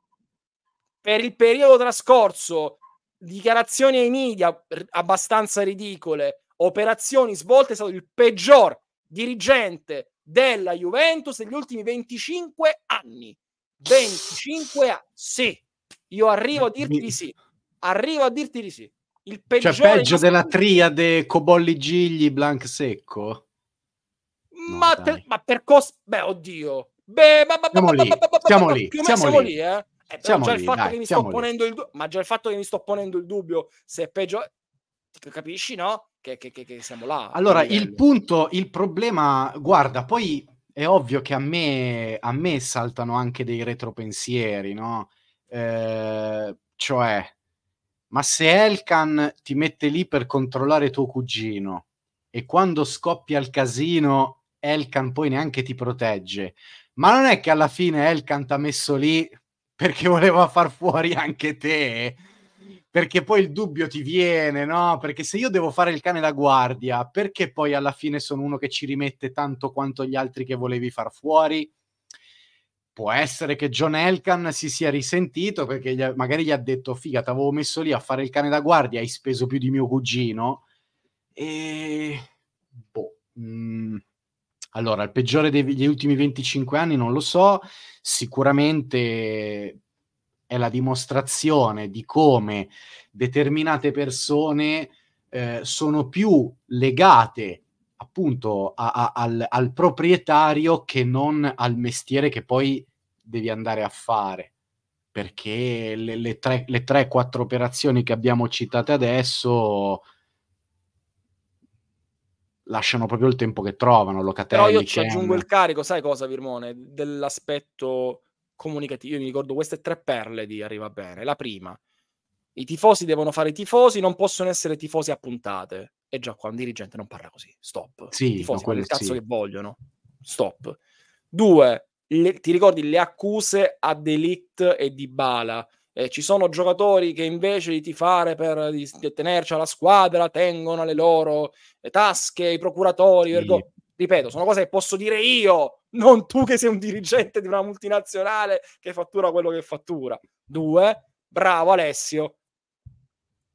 [SPEAKER 1] per il periodo trascorso, dichiarazioni ai media abbastanza ridicole, operazioni svolte, è stato il peggior dirigente della Juventus degli ultimi 25 anni. 25 anni, sì, io arrivo a dirti di sì, arrivo a dirti di sì. Il cioè, peggiore cioè, peggio della
[SPEAKER 2] triade Cobolli Gigli Blanc Secco
[SPEAKER 1] ma, te, ma, per cost... Beh, oddio. Beh, ma, ma, siamo, lì. siamo lì. Siamo, lì. eh? eh già il fatto che mi sto ponendo il ma già il fatto che mi sto ponendo il dubbio se è peggio capisci no che, che, che, che siamo là allora il
[SPEAKER 2] punto il problema guarda poi è ovvio che a me, a me saltano anche dei retropensieri no eh, cioè ma se Elkan ti mette lì per controllare tuo cugino e quando scoppia il casino Elkan poi neanche ti protegge. Ma non è che alla fine Elkan ti ha messo lì [LAUGHS] perché voleva far fuori anche te? Perché poi il dubbio ti viene, no? Perché se io devo fare il cane da guardia, perché poi alla fine sono uno che ci rimette tanto quanto gli altri che volevi far fuori? può essere che John Elkan si sia risentito perché gli ha, magari gli ha detto figa ti avevo messo lì a fare il cane da guardia hai speso più di mio cugino
[SPEAKER 3] e boh
[SPEAKER 2] mm. Allora, il peggiore degli ultimi 25 anni non lo so, sicuramente è la dimostrazione di come determinate persone eh, sono più legate appunto a, a, al, al proprietario che non al mestiere che poi devi andare a fare perché le, le, tre, le 3-4 operazioni che abbiamo citate adesso lasciano proprio il tempo che trovano. Locatelli, Però io ci aggiungo il
[SPEAKER 1] carico, sai cosa, Virmone? Dell'aspetto comunicativo. Io mi ricordo queste tre perle di Arriva Bene. La prima, i tifosi devono fare i tifosi, non possono essere tifosi a puntate. E già qua un dirigente non parla così. Stop. Sì, I tifosi fanno il cazzo sì. che vogliono. Stop. Due, le, ti ricordi le accuse a Delict e di Bala? eh, ci sono giocatori che invece di tifare per di, di tenerci alla squadra tengono le loro le eh, tasche, i procuratori, sì. vergog- ripeto, sono cose che posso dire io, non tu che sei un dirigente di una multinazionale che fattura quello che fattura. Due, bravo Alessio.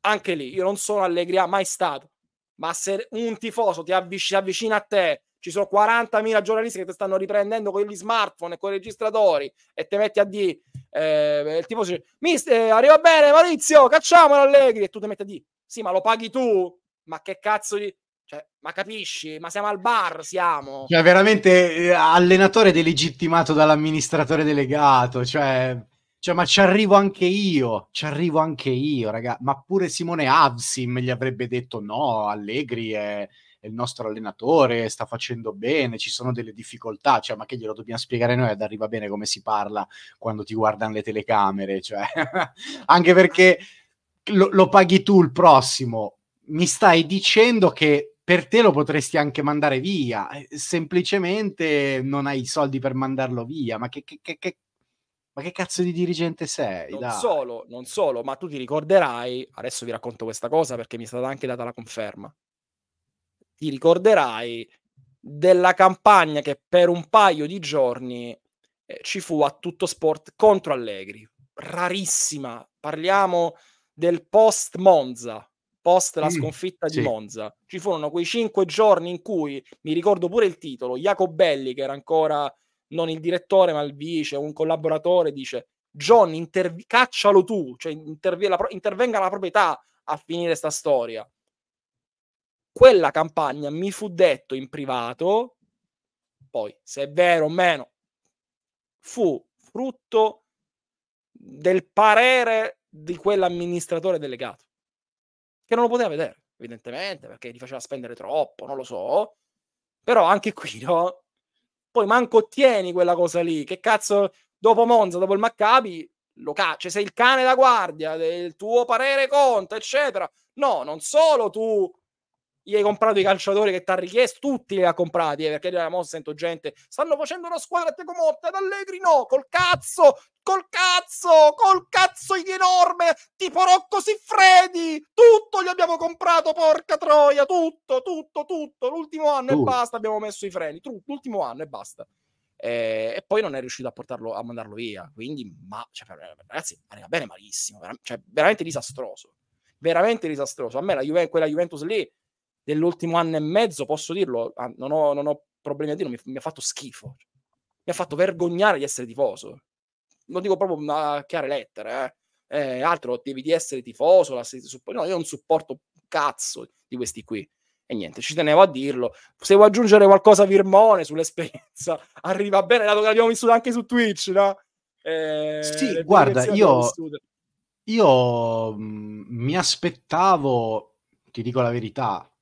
[SPEAKER 1] Anche lì, io non sono allegria ah, mai stato, ma se un tifoso ti avvic- avvicina a te ci sono 40.000 giornalisti che ti stanno riprendendo con gli smartphone e con i registratori e ti metti a dire eh, il tipo dice, mister, eh, arriva bene Maurizio, cacciamolo Allegri, e tu ti metti di, sì, ma lo paghi tu? Ma che cazzo di... Cioè, ma capisci? Ma siamo al bar, siamo.
[SPEAKER 2] Cioè, veramente eh, allenatore delegittimato dall'amministratore delegato, cioè... Cioè, ma ci arrivo anche io, ci arrivo anche io, raga. Ma pure Simone Avsim gli avrebbe detto no, Allegri è, il nostro allenatore sta facendo bene, ci sono delle difficoltà, cioè, ma che glielo dobbiamo spiegare noi ad arriva bene come si parla quando ti guardano le telecamere, cioè, [LAUGHS] anche perché lo, lo paghi tu il prossimo, mi stai dicendo che per te lo potresti anche mandare via, eh, semplicemente non hai i soldi per mandarlo via, ma che, che, che, ma che cazzo di dirigente sei? Non
[SPEAKER 1] solo, non solo, ma tu ti ricorderai, adesso vi racconto questa cosa perché mi è stata anche data la conferma, ti ricorderai della campagna che per un paio di giorni eh, ci fu a tutto sport contro Allegri, rarissima. Parliamo del post Monza, post la mm, sconfitta mm, di sì. Monza. Ci furono quei cinque giorni in cui, mi ricordo pure il titolo, Jacobelli, che era ancora non il direttore ma il vice, un collaboratore, dice John, intervi- caccialo tu, cioè intervi- la pro- intervenga la proprietà a finire sta storia quella campagna mi fu detto in privato, poi se è vero o meno, fu frutto del parere di quell'amministratore delegato, che non lo poteva vedere, evidentemente, perché gli faceva spendere troppo, non lo so, però anche qui, [LAUGHS] no? Poi manco ottieni quella cosa lì, che cazzo, dopo Monza, dopo il Maccabi, lo caccia, cioè sei il cane da guardia, il tuo parere conta, eccetera. No, non solo tu gli hai comprato i calciatori che ti ha richiesto, tutti li ha comprati, eh, perché io mo sento gente, stanno facendo una squadra a Teco Motta, ad Allegri no, col cazzo, col cazzo, col cazzo enorme, tipo Rocco Siffredi, tutto gli abbiamo comprato, porca troia, tutto, tutto, tutto, l'ultimo anno uh. e basta, abbiamo messo i freni, tutto, l'ultimo anno e basta. Eh, e poi non è riuscito a, portarlo, a mandarlo via, quindi, ma, cioè, ragazzi, arriva bene malissimo, vera- cioè, veramente disastroso, veramente disastroso. A me la Juve- quella Juventus lì dell'ultimo anno e mezzo, posso dirlo, ah, non, ho, non, ho, problemi a dirlo, mi, mi, ha fatto schifo. Mi ha fatto vergognare di essere tifoso. Lo dico proprio a chiare lettere. Eh. Eh, altro, devi di essere tifoso, la, no, io non supporto cazzo di questi qui. E niente, ci tenevo a dirlo. Se vuoi aggiungere qualcosa Virmone sull'esperienza, [LAUGHS] arriva bene, dato che l'abbiamo vissuta anche su Twitch, no? Eh, sì,
[SPEAKER 2] guarda, io, io mh, mm, mi aspettavo, ti dico la verità,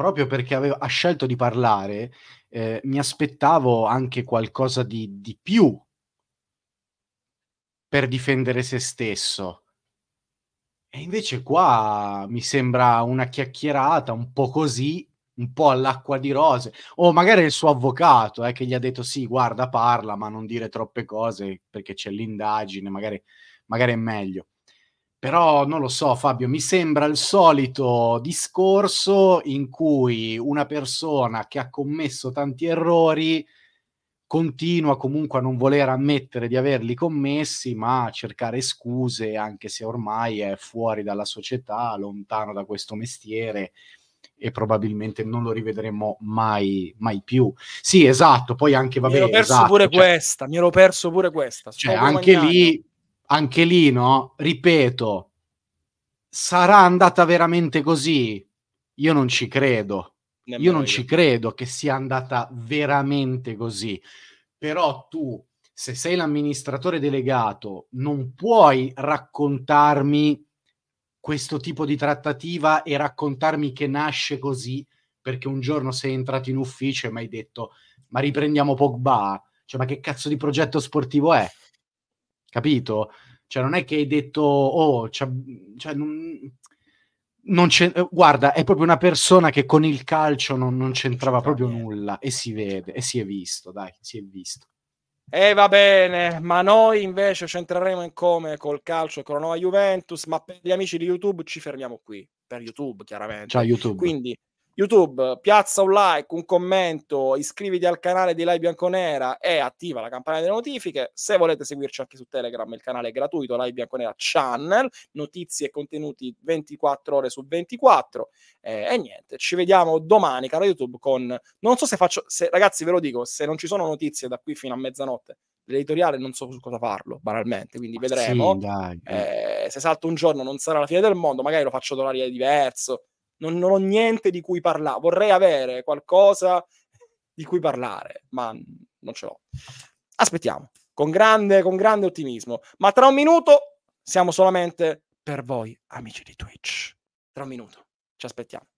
[SPEAKER 2] proprio perché avevo, ha scelto di parlare, eh, mi aspettavo anche qualcosa di, di più per difendere se stesso. E invece qua mi sembra una chiacchierata un po' così, un po' all'acqua di rose, o magari il suo avvocato eh, che gli ha detto sì, guarda, parla, ma non dire troppe cose perché c'è l'indagine, magari, magari è meglio. Però non lo so, Fabio, mi sembra il solito discorso in cui una persona che ha commesso tanti errori continua comunque a non voler ammettere di averli commessi, ma a cercare scuse, anche se ormai è fuori dalla società, lontano da questo mestiere e probabilmente non lo rivedremo mai, mai più. Sì, esatto, poi anche va bene. Mi ero perso esatto, pure cioè,
[SPEAKER 1] questa, mi ero perso pure questa. Cioè, anche magnani.
[SPEAKER 2] lì anche lì, no? Ripeto, sarà andata veramente così? Io non ci credo.
[SPEAKER 1] Nemmeno io non io. ci
[SPEAKER 2] credo che sia andata veramente così. Però tu, se sei l'amministratore delegato, non puoi raccontarmi questo tipo di trattativa e raccontarmi che nasce così perché un giorno sei entrato in ufficio e mi hai detto ma riprendiamo Pogba? Cioè, ma che cazzo di progetto sportivo è? capito? Cioè, non è che hai detto, oh, cioè, cioè non, non eh, guarda, è proprio una persona che con il calcio non, non c'entrava proprio nulla e si vede, e si è visto, dai, si è visto.
[SPEAKER 1] E eh, va bene, ma noi invece c'entreremo in come col calcio con la nuova Juventus, ma per gli amici di YouTube ci fermiamo qui, per YouTube chiaramente. Ciao YouTube. Quindi YouTube, piazza un like, un commento, iscriviti al canale di Live Bianconera e attiva la campanella delle notifiche. Se volete seguirci anche su Telegram, il canale è gratuito, Live Bianconera Channel, notizie e contenuti 24 ore su 24. Eh, e niente, ci vediamo domani, caro YouTube, con... Non so se faccio... Se, ragazzi, ve lo dico, se non ci sono notizie da qui fino a mezzanotte, l'editoriale non so su cosa farlo, banalmente, quindi vedremo. Sì, eh, se salto un giorno non sarà la fine del mondo, magari lo faccio ad orario diverso non, non ho niente di cui parlare, vorrei avere qualcosa di cui parlare, ma non ce l'ho. Aspettiamo, con grande, con grande ottimismo. Ma tra un minuto siamo solamente per voi, amici di Twitch. Tra un minuto, ci aspettiamo.